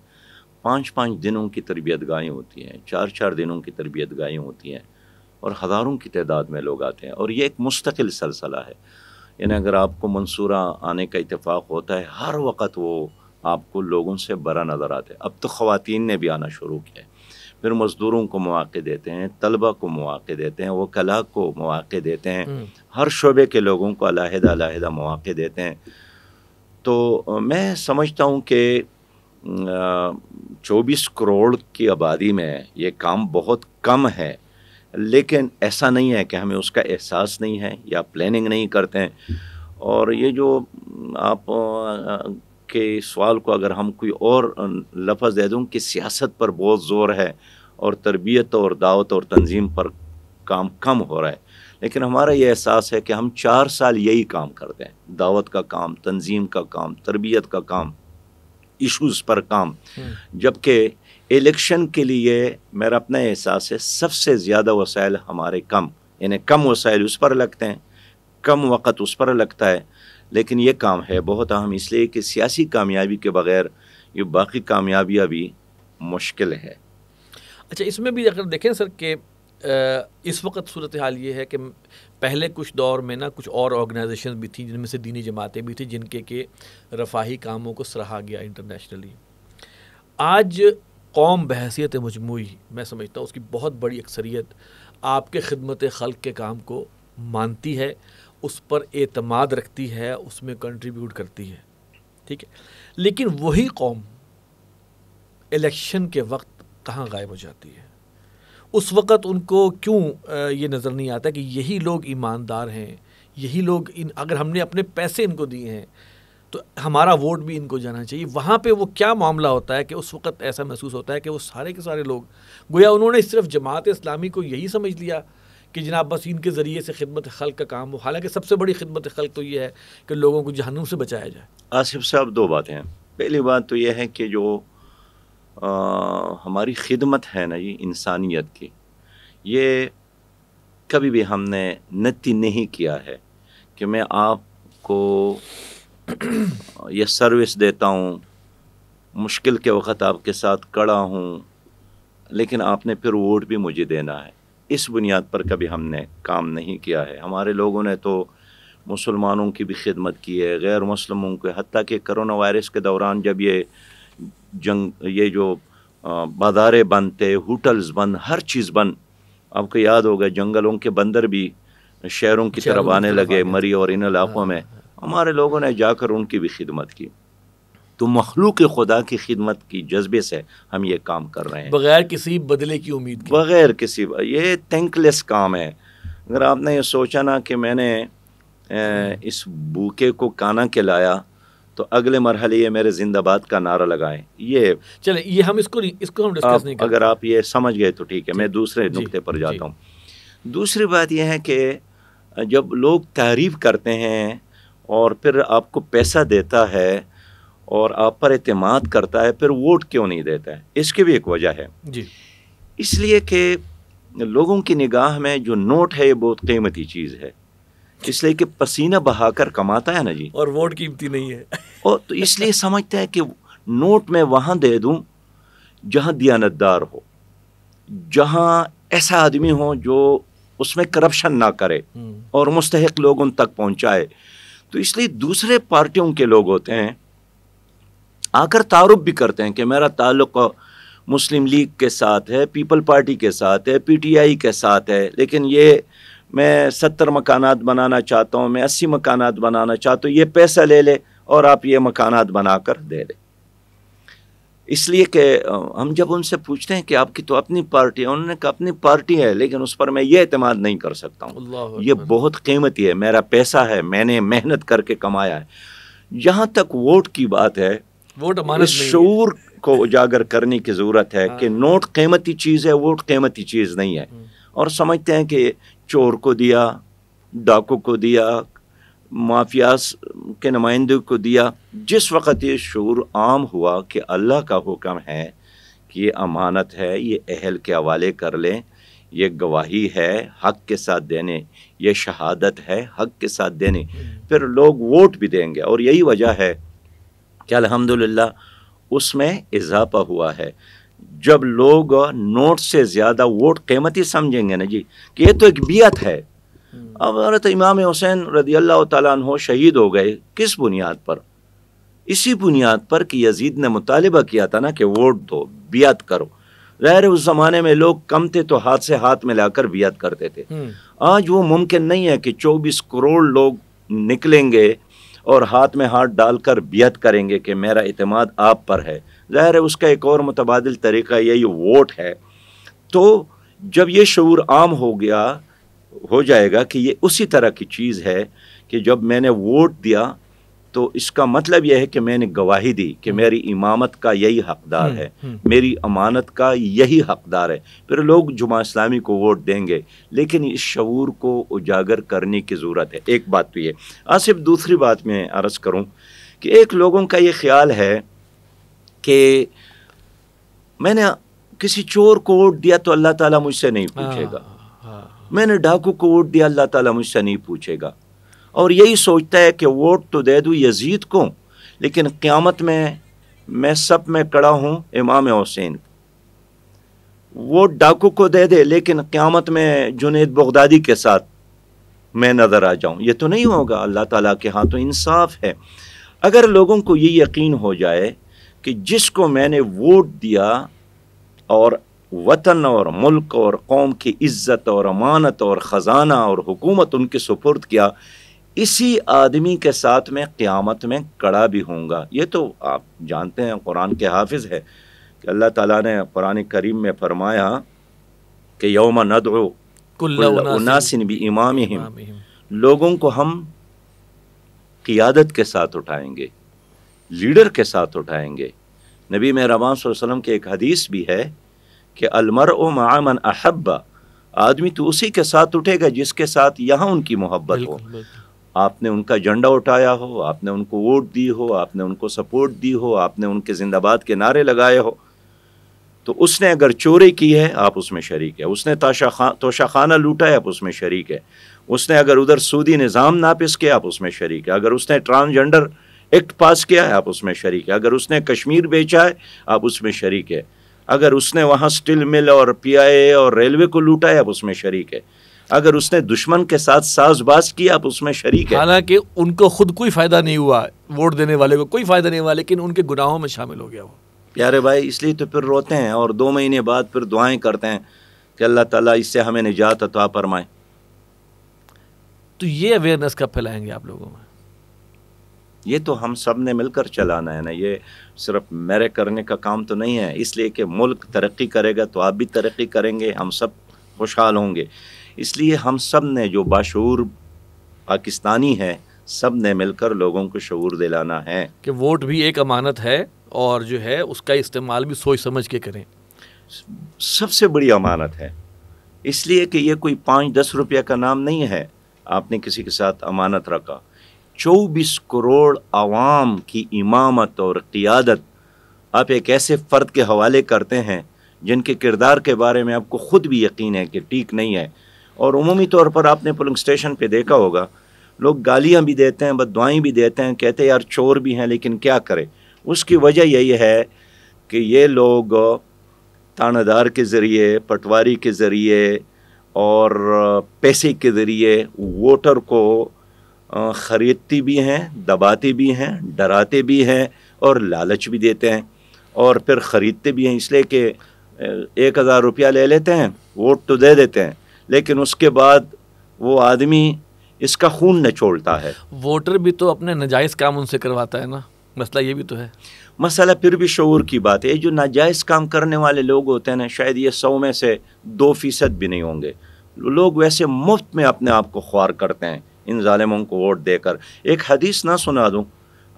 पाँच पाँच दिनों की तरबियत गाहें होती हैं चार चार दिनों की तरबियत गाहें होती हैं और हज़ारों की तादाद में लोग आते हैं और ये एक मुस्तकिल सिलसिला है यानी हम्म। अगर आपको मंसूरा आने का इतफ़ाक़ होता है हर वक्त वो आपको लोगों से बड़ा नज़र आते हैं अब तो ख़वातीन ने भी आना शुरू किया है फिर मज़दूरों को मौक़े देते हैं तलबा को मौक़े देते हैं कला को मौक़े देते हैं हम्म। हर शोबे के लोगों को अलहदा अलहदा मौक़े देते हैं तो मैं समझता हूँ कि चौबीस करोड़ की आबादी में ये काम बहुत कम है लेकिन ऐसा नहीं है कि हमें उसका एहसास नहीं है या प्लानिंग नहीं करते हैं और ये जो आप के सवाल को अगर हम कोई और लफज दे दूँ कि सियासत पर बहुत ज़ोर है और तरबियत और दावत और तंजीम पर काम कम हो रहा है लेकिन हमारा ये एहसास है कि हम चार साल यही काम करते हैं दावत का काम तंजीम का काम तरबियत का काम इशूज़ पर काम हम्म। जबकि इलेक्शन के लिए मेरा अपना एहसास है सबसे ज़्यादा वसाइल हमारे कम यानी कम वसाइल उस पर लगते हैं कम वक़्त उस पर लगता है लेकिन ये काम है बहुत अहम इसलिए कि सियासी कामयाबी के बगैर ये बाकी कामयाबियाँ भी मुश्किल है अच्छा इसमें भी अगर देखें सर कि इस वक्त सूरत हाल ये है कि पहले कुछ दौर में ना कुछ और ऑर्गेनाइजेशन भी थी जिनमें से दीनी जमातें भी थी जिनके के रफाही कामों को सराहा गया इंटरनेशनली आज कौम बहसीत मजमू मैं समझता हूँ उसकी बहुत बड़ी अक्सरियत आपके खिदमत खल्क के काम को मानती है उस पर एतमाद रखती है उसमें कंट्रीब्यूट करती है ठीक है लेकिन वही कौम इलेक्शन के वक्त कहाँ गायब हो जाती है उस वक़्त उनको क्यों ये नज़र नहीं आता कि यही लोग ईमानदार हैं यही लोग इन अगर हमने अपने पैसे इनको दिए हैं तो हमारा वोट भी इनको जाना चाहिए वहाँ पे वो क्या मामला होता है कि उस वक्त ऐसा महसूस होता है कि वो सारे के सारे लोग गोया उन्होंने सिर्फ जमात इस्लामी को यही समझ लिया कि जनाब बस इनके ज़रिए से खिदमत खल का काम हो हालांकि सबसे बड़ी खिदमत खल तो ये है कि लोगों को जहनुम से बचाया जाए आसिफ साहब दो बातें हैं पहली बात तो यह है कि जो आ, हमारी खिदमत है ना ये इंसानियत की ये कभी भी हमने नति नहीं किया है कि मैं आपको *clears throat* यह सर्विस देता हूँ मुश्किल के वक्त आपके साथ कड़ा हूँ लेकिन आपने फिर वोट भी मुझे देना है इस बुनियाद पर कभी हमने काम नहीं किया है हमारे लोगों ने तो मुसलमानों की भी खिदमत की है गैर मुसलमों के हती कि करोना वायरस के दौरान जब ये जंग ये जो बाजारें बंद थे होटल्स बंद हर चीज़ बंद आपको याद होगा जंगलों के बंदर भी शहरों की तरफ आने लगे मरी और इन हाँ, इलाकों में हाँ, हाँ। हमारे लोगों ने जाकर उनकी भी खिदमत की तो मखलूक खुदा की खिदमत की जज्बे से हम ये काम कर रहे हैं बगैर किसी बदले की उम्मीद बगैर किसी ये थैंकलेस काम है अगर आपने ये सोचा ना कि मैंने इस भूखे को काना के लाया तो अगले मरहले ये मेरे जिंदाबाद का नारा लगाएं ये चले ये हम इसको इसको हम डिस्कस नहीं अगर आप ये समझ गए तो ठीक है मैं दूसरे नुक्ते पर जाता हूँ दूसरी बात यह है कि जब लोग तारीफ़ करते हैं और फिर आपको पैसा देता है और आप पर अतमाद करता है फिर वोट क्यों नहीं देता है इसकी भी एक वजह है जी इसलिए कि लोगों की निगाह में जो नोट है ये बहुत कीमती चीज़ है इसलिए कि पसीना बहाकर कमाता है ना जी और वोट कीमती नहीं है और तो इसलिए समझता है कि नोट मैं वहाँ दे दूँ जहाँ दयानतदार हो जहाँ ऐसा आदमी हो जो उसमें करप्शन ना करे हम्म। और मुस्तक लोग उन तक पहुँचाए तो इसलिए दूसरे पार्टियों के लोग होते हैं आकर तारुफ भी करते हैं कि मेरा ताल्लुक मुस्लिम लीग के साथ है पीपल पार्टी के साथ है पीटीआई के साथ है लेकिन ये मैं सत्तर मकानात बनाना चाहता हूँ मैं अस्सी मकानात बनाना चाहता हूँ ये पैसा ले ले और आप ये मकानात बना कर दे दे इसलिए कि हम जब उनसे पूछते हैं कि आपकी तो अपनी पार्टी है उन्होंने कहा अपनी पार्टी है लेकिन उस पर मैं ये अतमाद नहीं कर सकता हूँ ये बहुत कीमती है मेरा पैसा है मैंने मेहनत करके कमाया है जहाँ तक वोट की बात है वोट हमारे शूर को उजागर करने की ज़रूरत है हाँ। कि नोट कीमती चीज़ है वोट कीमती चीज़ नहीं है हम्म। और समझते हैं कि चोर को दिया डाकू को दिया माफियास के नुमाइंदे को दिया जिस वक़्त ये शूर आम हुआ कि अल्लाह का हुक्म है कि ये अमानत है ये अहल के हवाले कर लें ये गवाही है हक के साथ देने ये शहादत है हक के साथ देने फिर लोग वोट भी देंगे और यही वजह है कि अलहमदिल्ला उसमें इजाफा हुआ है जब लोग नोट से ज़्यादा वोट कीमती समझेंगे ना जी कि ये तो एक बियत है हम्म। अब हजरत इमाम हुसैन रदी अल्लाह तह शहीद हो गए किस बुनियाद पर इसी बुनियाद पर कि यजीद ने मुतालबा किया था ना कि वोट दो बियत करो गैर उस ज़माने में लोग कम थे तो हाथ से हाथ मिलाकर बियत करते थे हम्म। आज वो मुमकिन नहीं है कि चौबीस करोड़ लोग निकलेंगे और हाथ में हाथ डालकर बियत करेंगे कि मेरा अतमाद आप पर है ज़ाहिर है उसका एक और मुतबाद तरीका यही वोट है तो जब ये शूर आम हो गया हो जाएगा कि ये उसी तरह की चीज़ है कि जब मैंने वोट दिया तो इसका मतलब यह है कि मैंने गवाही दी कि हम्म। मेरी इमामत का यही हकदार हम्म, है हम्म। मेरी अमानत का यही हकदार है फिर लोग जुमा इस्लामी को वोट देंगे लेकिन इस शूर को उजागर करने की ज़रूरत है एक बात तो ये आसिफ दूसरी बात मैं अर्ज़ करूँ कि एक लोगों का ये ख्याल है कि मैंने किसी चोर को वोट दिया तो अल्लाह ताला मुझसे नहीं हाँ, पूछेगा हाँ, हाँ। मैंने डाकू को वोट दिया अल्लाह ताला मुझसे नहीं पूछेगा और यही सोचता है कि वोट तो दे दूँ यजीद को लेकिन क़्यामत में मैं सब में कड़ा हूँ इमाम हुसैन वोट डाकू को दे दे लेकिन क़्यामत में जुनेद बगदादी के साथ मैं नज़र आ जाऊँ ये तो नहीं होगा अल्लाह ताला के हाथों तो इंसाफ है अगर लोगों को ये यकीन हो जाए कि जिसको मैंने वोट दिया और वतन और मुल्क और कौम की इज्जत और अमानत और ख़जाना और हुकूमत उनके सुपुर्द किया इसी आदमी के साथ मैं क़्यामत में कड़ा भी होऊंगा ये तो आप जानते हैं कुरान के हाफिज़ है कि अल्लाह ताला ने कुरान करीम में फरमाया कि यौम नदो उनासिन भी इमाम लोगों को हम क़ियादत के साथ उठाएंगे लीडर के साथ उठाएंगे नबी में रवाम की एक हदीस भी है कि अलमर मामन अहब्बा आदमी तो उसी के साथ उठेगा जिसके साथ यहाँ उनकी मोहब्बत हो आपने उनका झंडा उठाया हो आपने उनको वोट दी हो आपने उनको सपोर्ट दी हो आपने उनके जिंदाबाद के नारे लगाए हो तो उसने अगर चोरी की है आप उसमें शरीक है उसने ताशा खा तोशा खाना लूटा है आप उसमें शरीक है उसने अगर उधर सूदी निज़ाम नापिस किया आप उसमें शरीक है अगर उसने ट्रांसजेंडर एक्ट पास किया है आप उसमें शरीक है अगर उसने कश्मीर बेचा है आप उसमें शरीक है अगर उसने वहाँ स्टील मिल और पीआईए और रेलवे को लूटा है आप उसमें शरीक है अगर उसने दुश्मन के साथ साजबाज की आप उसमें शरीक है हालांकि उनको खुद कोई फ़ायदा नहीं हुआ वोट देने वाले को कोई फ़ायदा नहीं हुआ लेकिन उनके गुनाहों में शामिल हो गया वो प्यारे भाई इसलिए तो फिर रोते हैं और दो महीने बाद फिर दुआएं करते हैं कि अल्लाह ताला इससे हमें निजात अता फरमाए तो ये अवेयरनेस कब फैलाएंगे आप लोगों में ये तो हम सब ने मिलकर चलाना है ना ये सिर्फ मेरे करने का काम तो नहीं है इसलिए कि मुल्क तरक्की करेगा तो आप भी तरक्की करेंगे हम सब खुशहाल होंगे इसलिए हम सब ने जो बाशूर पाकिस्तानी है सब ने मिलकर लोगों को शूर दिलाना है कि वोट भी एक अमानत है और जो है उसका इस्तेमाल भी सोच समझ के करें सबसे बड़ी अमानत है इसलिए कि ये कोई पाँच दस रुपये का नाम नहीं है आपने किसी के साथ अमानत रखा चौबीस करोड़ आवाम की इमामत और क़ियादत आप एक ऐसे फ़र्द के हवाले करते हैं जिनके किरदार के बारे में आपको ख़ुद भी यकीन है कि ठीक नहीं है और अमूमी तौर पर आपने पुलिंग स्टेशन पर देखा होगा लोग गालियाँ भी देते हैं बदवाएँ भी देते हैं कहते यार चोर भी हैं लेकिन क्या करें उसकी वजह यही है कि ये लोग थानादार के ज़रिए पटवारी के ज़रिए और पैसे के ज़रिए वोटर को ख़रीदती भी हैं दबाते भी हैं डराते भी हैं और लालच भी देते हैं और फिर ख़रीदते भी हैं इसलिए कि एक हज़ार रुपया ले लेते हैं वोट तो दे देते हैं लेकिन उसके बाद वो आदमी इसका खून न छोड़ता है वोटर भी तो अपने नजायज़ काम उनसे करवाता है ना मसला ये भी तो है मसला फिर भी शूर की बात है ये जो नाजायज़ काम करने वाले लोग होते हैं ना शायद ये सौ में से दो फ़ीसद भी नहीं होंगे लोग वैसे मुफ्त में अपने आप को ख्वार करते हैं इन ालमों को वोट देकर एक हदीस ना सुना दूँ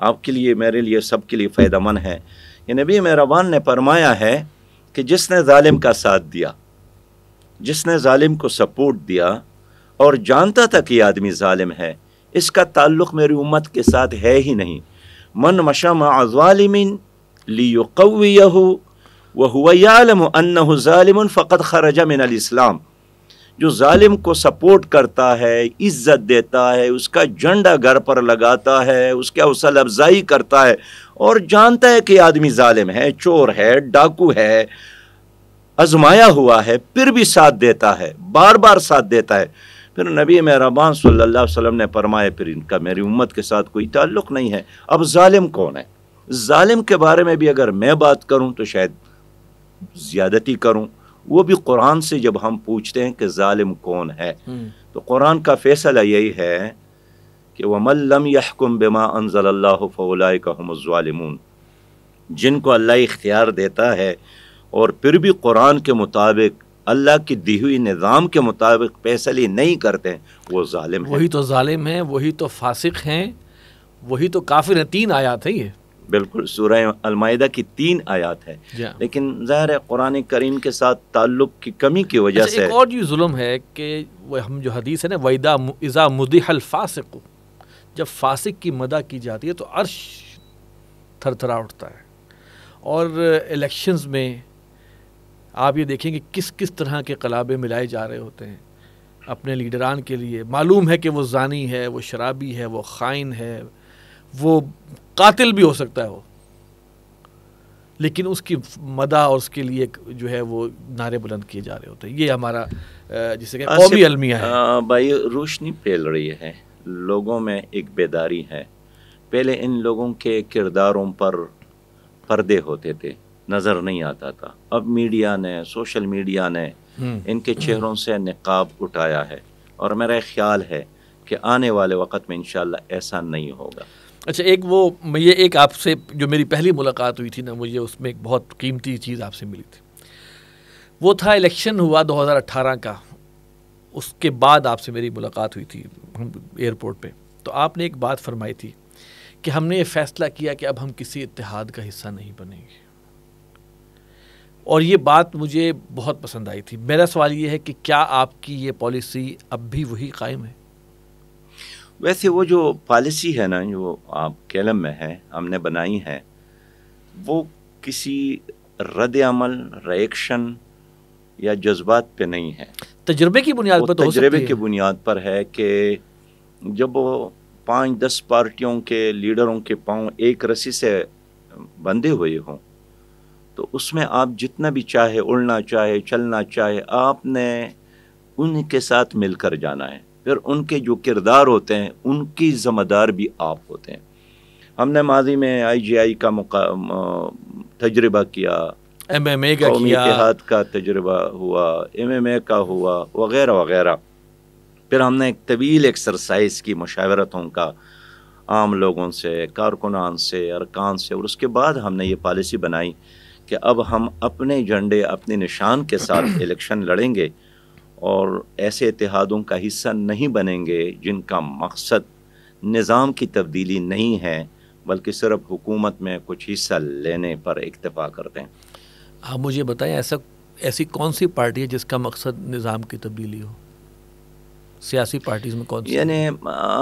आपके लिए मेरे लिए सब के लिए फ़ायदा मंद है ये नबी मेहरबान ने फरमाया है कि जिसने ालिम का साथ दिया जिसने ालिम को सपोर्ट दिया और जानता था कि आदमी ालिम है इसका ताल्लुक़ मेरी उम्मत के साथ है ही नहीं मन मशम ालिमिन लियो कवी वह यालम अन्न ालिमन फ़कत खरजा इस्लाम जो जालिम को सपोर्ट करता है इज़्ज़त देता है उसका झंडा घर पर लगाता है उसके हौसल अफजाई करता है और जानता है कि आदमी ालिम है चोर है डाकू है आजमाया हुआ है फिर भी साथ देता है बार बार साथ देता है फिर नबी मेहरबान सल्ला वसलम ने फरमाया फिर इनका मेरी उम्मत के साथ कोई ताल्लुक़ नहीं है अब ालिम कौन है ालिम के बारे में भी अगर मैं बात करूँ तो शायद ज़्यादती करूँ वो भी कुरान से जब हम पूछते हैं कि ालिम कौन है हम्म। तो कुरान का फैसला यही है कि वह मल्लम यहकुम बेमा अनजल्ला फ़लामून जिनको अल्लाह इख्तियार देता है और फिर भी कुरान के मुताबिक अल्लाह की दी हुई निज़ाम के मुताबिक फैसले नहीं करते हैं वो ालिम वही तो ालिम है वही तो फासिक हैं वही तो काफिर तीन आयात है ये बिल्कुल सूरह अलमायदा की तीन आयात है लेकिन ज़ाहिर है कुरान करीम के साथ ताल्लुक की कमी की वजह अच्छा, से एक और ये जुल्म है कि हम जो हदीस है ना वैदा इज़ा मुदिहल फासिक जब फासिक की मदा की जाती है तो अर्श थरथरा उठता है और इलेक्शंस में आप ये देखेंगे किस किस तरह के कलाबे मिलाए जा रहे होते हैं अपने लीडरान के लिए मालूम है कि वो जानी है वो शराबी है वो खाइन है वो कातिल भी हो सकता है वो लेकिन उसकी मदा और उसके लिए जो है वो नारे बुलंद किए जा रहे होते हैं ये हमारा जिसे कौमी अलमिया है आ, भाई रोशनी फैल रही है लोगों में एक बेदारी है पहले इन लोगों के किरदारों पर पर्दे होते थे नज़र नहीं आता था अब मीडिया ने सोशल मीडिया ने हम्म। इनके चेहरों से नकाब उठाया है और मेरा ख्याल है कि आने वाले वक्त में इन ऐसा नहीं होगा अच्छा एक वो ये एक आपसे जो मेरी पहली मुलाकात हुई थी ना मुझे उसमें एक बहुत कीमती चीज़ आपसे मिली थी वो था इलेक्शन हुआ 2018 का उसके बाद आपसे मेरी मुलाकात हुई थी एयरपोर्ट पे तो आपने एक बात फरमाई थी कि हमने ये फैसला किया कि अब हम किसी इतिहाद का हिस्सा नहीं बनेंगे और ये बात मुझे बहुत पसंद आई थी मेरा सवाल ये है कि क्या आपकी ये पॉलिसी अब भी वही कायम है वैसे वो जो पॉलिसी है ना जो आप कैलम में है हमने बनाई है वो किसी रद अमल रिएक्शन या जज्बात पे नहीं है तजर्बे की बुनियाद पर तो तजर्बे की बुनियाद पर है कि जब वो पाँच दस पार्टियों के लीडरों के पाँव एक रस्सी से बंधे हुए हों तो उसमें आप जितना भी चाहे उड़ना चाहे चलना चाहे आपने उनके साथ मिलकर जाना है फिर उनके जो किरदार होते हैं उनकी ज़िम्मेदार भी आप होते हैं हमने माजी में आई जी आई का तजर्बा किया एम एम ए का किया का तजर्बा हुआ एम एम ए का हुआ वगैरह वगैरह फिर हमने एक तवील एक्सरसाइज की मशावरतों का आम लोगों से कारकुनान से अरकान से और उसके बाद हमने ये पॉलिसी बनाई कि अब हम अपने झंडे अपने निशान के साथ इलेक्शन *clears throat* लड़ेंगे और ऐसे इतिहादों का हिस्सा नहीं बनेंगे जिनका मकसद निज़ाम की तब्दीली नहीं है बल्कि सिर्फ हुकूमत में कुछ हिस्सा लेने पर इतफ़ा करते हैं आप मुझे बताएं ऐसा ऐसी कौन सी पार्टी है जिसका मकसद निज़ाम की तब्दीली हो सियासी पार्टीज़ में कौन यानी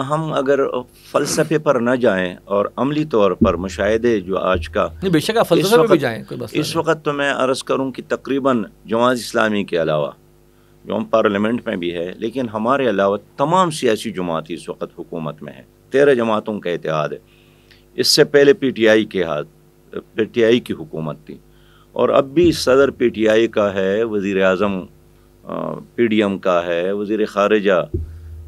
हम अगर फ़लसफे पर ना जाएं और अमली तौर पर मुशाहे जो आज का बेशक फलसफे पर जाएं कोई इस वक्त तो मैं अर्ज़ करूं कि तकरीबन जमात इस्लामी के अलावा जो हम पार्लियामेंट में भी है लेकिन हमारे अलावा तमाम सियासी जमात इस वक्त हुकूमत में है तेरह जमातों का इतिहाद है इससे पहले पी टी आई के हाथ पी टी आई की हुकूमत थी और अब भी सदर पी टी आई का है वज़ी अजम पी डी एम का है वज़ी खारजा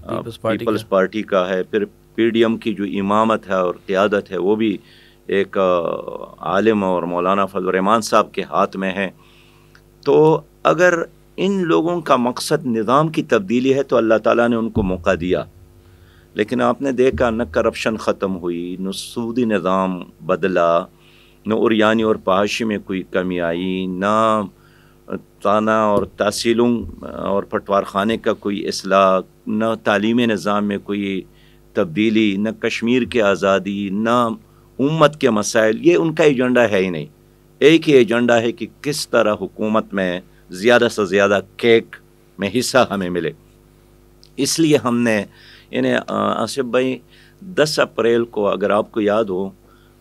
पीपल्स पार्टी का है फिर पी डी एम की जो इमामत है और क़्यादत है वो भी एक आलिम और मौलाना फजल साहब के हाथ में है तो अगर इन लोगों का मकसद निज़ाम की तब्दीली है तो अल्लाह ताला ने उनको मौका दिया लेकिन आपने देखा न करप्शन ख़त्म हुई न सूदी निज़ाम बदला न उरियानी और पहाशी में कोई कमी आई ना ताना और तहसीलों और पटवार खाने का कोई असलाह न तालीमी निज़ाम में कोई तब्दीली न कश्मीर की आज़ादी न उम्मत के मसाइल ये उनका एजेंडा है ही नहीं एक ही एजेंडा है कि किस तरह हुकूमत में ज़्यादा से ज़्यादा केक में हिस्सा हमें मिले इसलिए हमने इन्हें आसिफ भाई दस अप्रैल को अगर आपको याद हो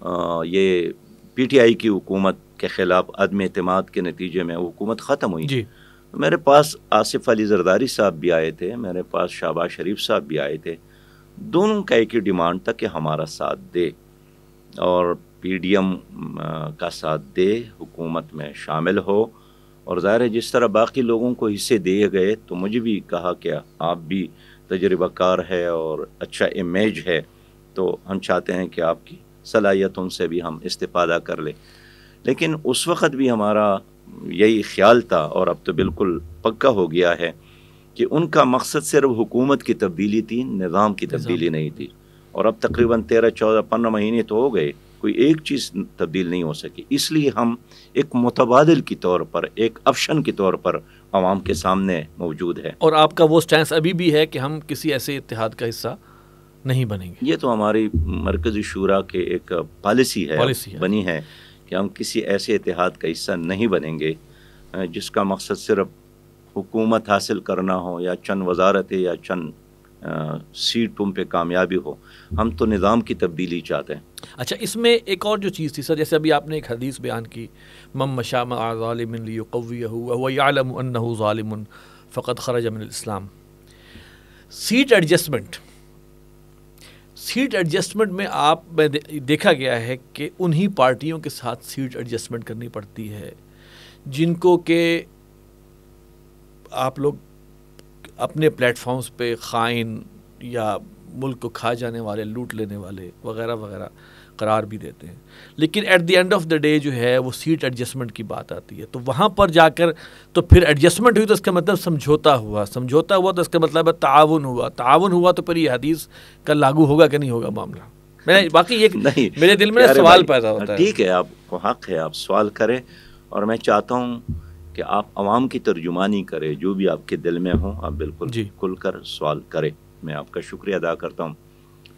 आ, ये पीटीआई की हुकूमत के ख़िलाफ़ अदम अतमाद के नतीजे में हुकूमत ख़त्म हुई जी। तो मेरे पास आसिफ अली जरदारी साहब भी आए थे मेरे पास शाहबाज शरीफ साहब भी आए थे दोनों का एक ही डिमांड था कि हमारा साथ दे और पीडीएम का साथ दे हुकूमत में शामिल हो और ज़ाहिर है जिस तरह बाकी लोगों को हिस्से दिए गए तो मुझे भी कहा कि आप भी तजर्बाकार है और अच्छा इमेज है तो हम चाहते हैं कि आपकी सलाहियतों से भी हम इस्तेफादा कर लें लेकिन उस वक़्त भी हमारा यही ख्याल था और अब तो बिल्कुल पक्का हो गया है कि उनका मकसद सिर्फ हुकूमत की तब्दीली थी निज़ाम की तब्दीली नहीं थी और अब तकरीबन तेरह चौदह पंद्रह महीने तो हो गए कोई एक चीज़ तब्दील नहीं हो सकी इसलिए हम एक मुतबाद के तौर पर एक ऑप्शन के तौर पर आवाम के सामने मौजूद है और आपका वो स्टैंड अभी भी है कि हम किसी ऐसे इतिहाद का हिस्सा नहीं बनेंगे ये तो हमारी मरकज़ी शुरा के एक पॉलिसी है, है बनी है कि हम किसी ऐसे इतिहाद का हिस्सा नहीं बनेंगे जिसका मकसद सिर्फ हुकूमत हासिल करना हो या चंद वजारतें या चंद सीट पम्प पे कामयाबी हो हम तो निज़ाम की तब्दीली चाहते हैं अच्छा इसमें एक और जो चीज़ थी सर जैसे अभी आपने एक हदीस बयान की मम मशाम फ़कत खरज इस्लाम सीट एडजस्टमेंट सीट एडजस्टमेंट में आप में देखा गया है कि उन्हीं पार्टियों के साथ सीट एडजस्टमेंट करनी पड़ती है जिनको के आप लोग अपने प्लेटफॉर्म्स पे खाइन या मुल्क को खा जाने वाले लूट लेने वाले वगैरह वगैरह करार भी देते हैं लेकिन at the end of the day जो है वो सीट एडजस्टमेंट की बात आती है तो वहाँ पर जाकर तो फिर एडजस्टमेंट हुई तो इसका मतलब समझौता हुआ समझौता हुआ तो इसका मतलब है ताउन हुआ ताउन हुआ तो फिर ये हदीस का लागू होगा कि नहीं होगा मामला मैंने बाकी ये नहीं मेरे दिल में सवाल पैदा होता है ठीक है आप हक है आप सवाल करें और मैं चाहता हूँ कि आप आवाम की तर्जुमानी करें जो भी आपके दिल में हो आप बिल्कुल खुल कर सवाल करें मैं आपका शुक्रिया अदा करता हूँ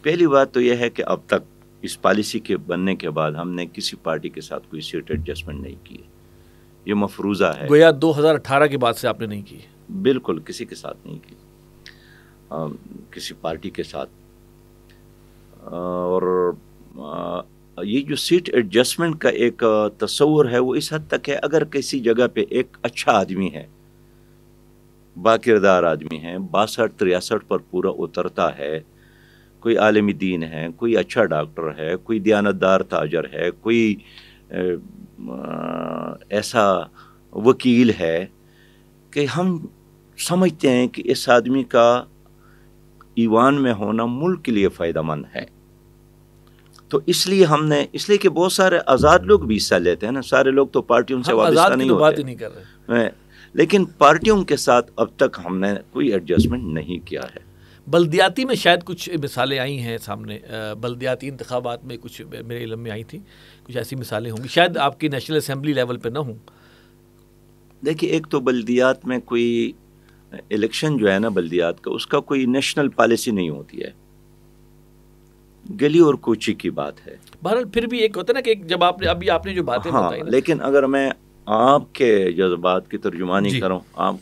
पहली बात तो यह है कि अब तक इस पॉलिसी के बनने के बाद हमने किसी पार्टी के साथ कोई सीट एडजस्टमेंट नहीं की है ये मफरूज़ा है गोया 2018 के बाद से आपने नहीं की बिल्कुल किसी के साथ नहीं की आ, किसी पार्टी के साथ और आ, ये जो सीट एडजस्टमेंट का एक तस्वर है वो इस हद तक है अगर किसी जगह पे एक अच्छा आदमी है बाकिरदार आदमी है बासठ तिरसठ पर पूरा उतरता है कोई आलमी दीन है कोई अच्छा डॉक्टर है कोई दयानतदार ताजर है कोई ऐसा वकील है कि हम समझते हैं कि इस आदमी का ईवान में होना मुल्क के लिए फ़ायदा मंद है तो इसलिए हमने इसलिए कि बहुत सारे आज़ाद लोग भी हिस्सा लेते हैं ना सारे लोग तो पार्टियों से हाँ, वापस नहीं तो होते बात ही नहीं कर रहे लेकिन पार्टियों के साथ अब तक हमने कोई एडजस्टमेंट नहीं किया है बल्दियाती में शायद कुछ मिसालें आई हैं सामने बल्दियाती इंतबात में कुछ मेरे इलम में आई थी कुछ ऐसी मिसालें होंगी शायद आपकी नेशनल असम्बली लेवल पर ना हों देखिए एक तो बल्दियात में कोई इलेक्शन जो है ना बल्दियात का उसका कोई नेशनल पॉलिसी नहीं होती है गली और कोची की बात है बहरहाल फिर भी एक होता है ना कि जब आपने अभी आपने जो बातें हाँ, बताई लेकिन अगर मैं आपके जज्बात की तर्जुमानी करूँ आप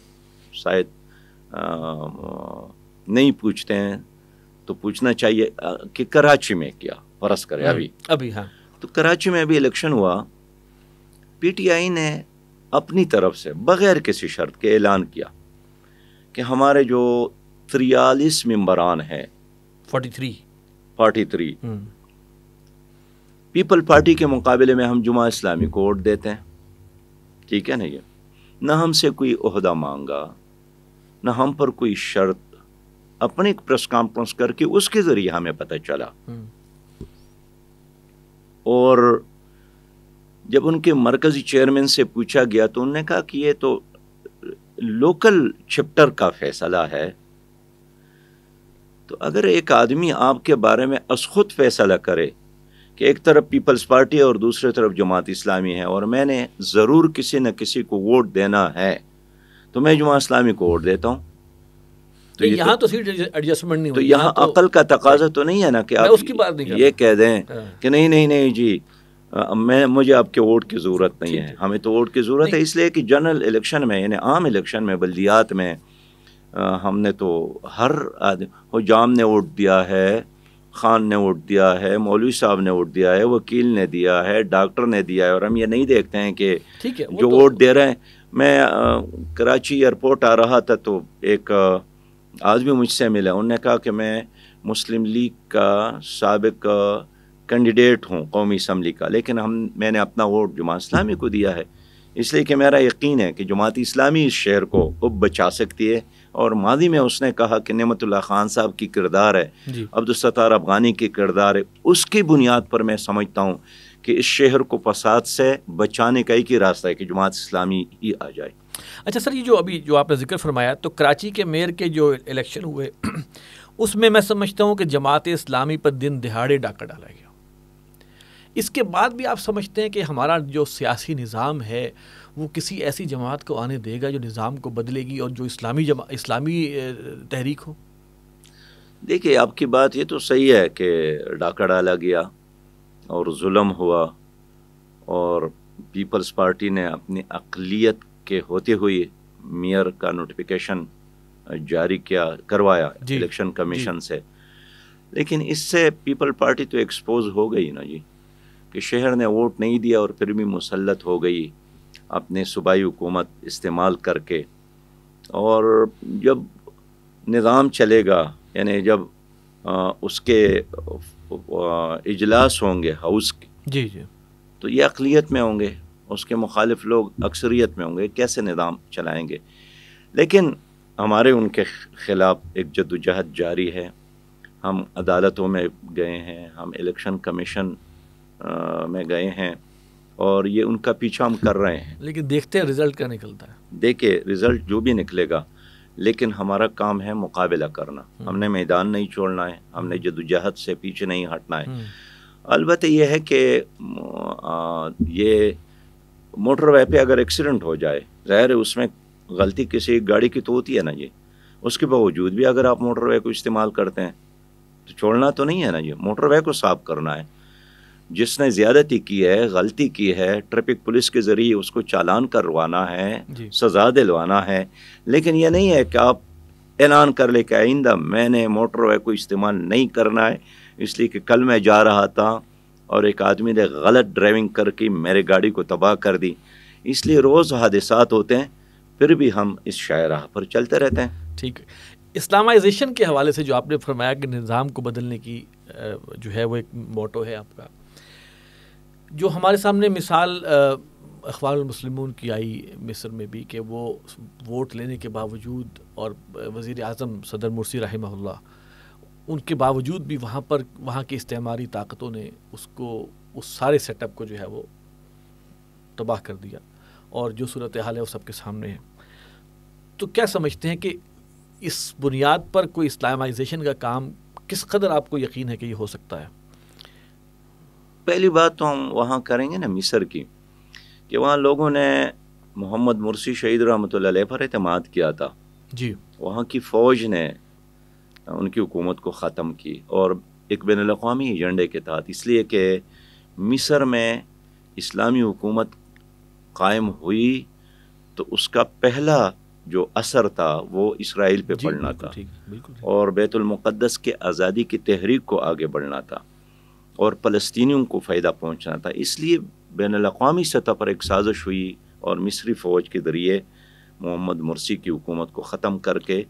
शायद नहीं पूछते हैं तो पूछना चाहिए कि कराची में क्या फरस करें हम्म, अभी अभी हाँ तो कराची में अभी इलेक्शन हुआ पीटीआई ने अपनी तरफ से बग़ैर किसी शर्त के ऐलान किया कि हमारे जो त्रियालीस मम्बरान हैं forty three party three people party के मुकाबले में हम जुमा इस्लामी को वोट देते हैं ठीक है ना ये ना हमसे कोई उहदा मांगा ना हम पर कोई शर्त अपने एक प्रेस कॉन्फ्रेंस करके उसके ज़रिए हमें पता चला हम्म। और जब उनके मरकज़ी चेयरमैन से पूछा गया तो उन्होंने कहा कि ये तो लोकल चैप्टर का फैसला है तो अगर एक आदमी आपके बारे में असखुद फैसला करे कि एक तरफ पीपल्स पार्टी है और दूसरी तरफ जमात इस्लामी है और मैंने ज़रूर किसी न किसी को वोट देना है तो मैं जमात इस्लामी को वोट देता हूँ तो, तो यहाँ तो, तो एडजस्टमेंट नहीं तो यहाँ तो, अकल का तकाजा तो नहीं है ना कि आप उसकी बात नहीं ये कह दें हाँ। कि नहीं नहीं नहीं जी मैं मुझे आपके वोट की ज़रूरत नहीं है हमें तो वोट की ज़रूरत है इसलिए कि जनरल इलेक्शन में यानी आम इलेक्शन में बल्दियात में हमने तो हर आदमी जाम ने वोट दिया है खान ने वोट दिया है मौलवी साहब ने वोट दिया है वकील ने दिया है डॉक्टर ने दिया है और हम ये नहीं देखते हैं कि ठीक है, वो जो तो... वोट दे रहे हैं मैं आ, कराची एयरपोर्ट आ रहा था तो एक आदमी मुझसे मिला उन्होंने कहा कि मैं मुस्लिम लीग का सबक कैंडिडेट हूँ कौमी असम्बली का लेकिन हम मैंने अपना वोट जमात इस्लामी को दिया है इसलिए कि मेरा यकीन है कि जमात इस्लामी इस शहर को बचा सकती है और माजी में उसने कहा कि नमतुल्ला खान साहब की किरदार है अब्दुलस्तार अफगानी की किरदार है उसकी बुनियाद पर मैं समझता हूँ कि इस शहर को फसाद से बचाने का एक ही रास्ता है कि जमात इस्लामी ही आ जाए अच्छा सर ये जो अभी जो आपने जिक्र फरमाया तो कराची के मेयर के जो इलेक्शन हुए *clears throat* उसमें मैं समझता हूँ कि जमात इस्लामी पर दिन दिहाड़े डाका डाला गया इसके बाद भी आप समझते हैं कि हमारा जो सियासी निज़ाम है वो किसी ऐसी जमात को आने देगा जो निज़ाम को बदलेगी और जो इस्लामी जमा इस्लामी तहरीक हो देखिए आपकी बात ये तो सही है कि डाका डाला गया और जुल्म हुआ और पीपल्स पार्टी ने अपनी अकलीत के होते हुए मेयर का नोटिफिकेशन जारी किया करवाया इलेक्शन कमीशन से लेकिन इससे पीपल पार्टी तो एक्सपोज हो गई ना जी कि शहर ने वोट नहीं दिया और फिर भी मुसलत हो गई अपने सूबाई हुकूमत इस्तेमाल करके और जब निज़ाम चलेगा यानी जब आ, उसके इजलास होंगे हाउस के जी जी तो ये अकलीत में होंगे उसके मुखालिफ लोग अक्सरियत में होंगे कैसे निज़ाम चलाएंगे लेकिन हमारे उनके ख़िलाफ़ एक जदोजहद जारी है हम अदालतों में गए हैं हम इलेक्शन कमीशन में गए हैं और ये उनका पीछा हम कर रहे हैं लेकिन देखते हैं रिजल्ट क्या निकलता है देखिए रिजल्ट जो भी निकलेगा लेकिन हमारा काम है मुकाबला करना हम्म। हमने मैदान नहीं छोड़ना है हमने जदोजहद से पीछे नहीं हटना है हम्म। अलबत् यह है कि ये मोटर वे पे अगर एक्सीडेंट हो जाए ज़ाहिर है उसमें गलती किसी गाड़ी की तो होती है ना ये उसके बावजूद भी अगर आप मोटर वे को इस्तेमाल करते हैं तो छोड़ना तो नहीं है ना ये मोटर वे को साफ करना है जिसने ज्यादती की है गलती की है ट्रैफिक पुलिस के ज़रिए उसको चालान करवाना है सज़ा दिलवाना है लेकिन यह नहीं है कि आप ऐलान कर ले कि आइंदा मैंने वे को इस्तेमाल नहीं करना है इसलिए कि कल मैं जा रहा था और एक आदमी ने गलत ड्राइविंग करके मेरे गाड़ी को तबाह कर दी इसलिए रोज़ हादसा होते हैं फिर भी हम इस शायरा पर चलते रहते हैं ठीक इस्लामाइजेशन के हवाले से जो आपने फरमाया कि निज़ाम को बदलने की जो है वो एक मोटो है आपका जो हमारे सामने मिसाल अखबार मुस्लिमों की आई मिस्र में भी कि वो वोट लेने के बावजूद और वज़ी अजम सदर मुर्सी रही उनके बावजूद भी वहाँ पर वहाँ की इस्तेमारी ताकतों ने उसको उस सारे सेटअप को जो है वो तबाह कर दिया और जो सूरत हाल है वो सबके सामने है तो क्या समझते हैं कि इस बुनियाद पर कोई इस्लामाइजेशन का काम किस कदर आपको यकीन है कि ये हो सकता है पहली बात तो हम वहाँ करेंगे ना मिसर की कि वहाँ लोगों ने मोहम्मद मुर्सी शहीद रहमत पर अतमाद किया था जी वहाँ की फ़ौज ने उनकी हुकूमत को ख़त्म की और एक बैन अवी एजेंडे के तहत इसलिए कि मिसर में इस्लामी हुकूमत कायम हुई तो उसका पहला जो असर था वो इसराइल पे पड़ना था और बैतुलमक़दस के आज़ादी की तहरीक को आगे बढ़ना था और फ़लस्तियों को फ़ायदा पहुँचना था इसलिए बैन अवी सतह पर एक साजिश हुई और मिस्री फ़ौज के ज़रिए मोहम्मद मुरसी की हुकूमत को ख़त्म करके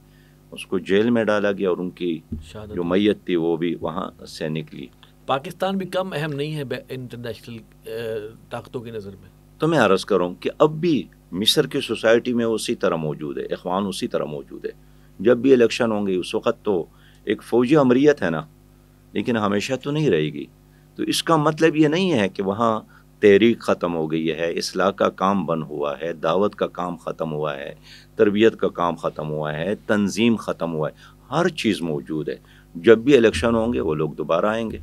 उसको जेल में डाला गया और उनकी जो मैत थी वो भी वहाँ से निकली पाकिस्तान भी कम अहम नहीं है इंटरनेशनल ताकतों की नज़र में तो मैं अर्ज़ करूँ कि अब भी मिस्र की सोसाइटी में उसी तरह मौजूद है अखवान उसी तरह मौजूद है जब भी इलेक्शन होंगे उस वक़्त तो एक फ़ौजी अमरीत है ना लेकिन हमेशा तो नहीं रहेगी तो इसका मतलब ये नहीं है कि वहाँ तहरीक ख़त्म हो गई है असलाह का काम बंद हुआ है दावत का काम ख़त्म हुआ है तरबियत का काम ख़त्म हुआ है तंजीम ख़त्म हुआ है हर चीज़ मौजूद है जब भी इलेक्शन होंगे वो लोग दोबारा आएंगे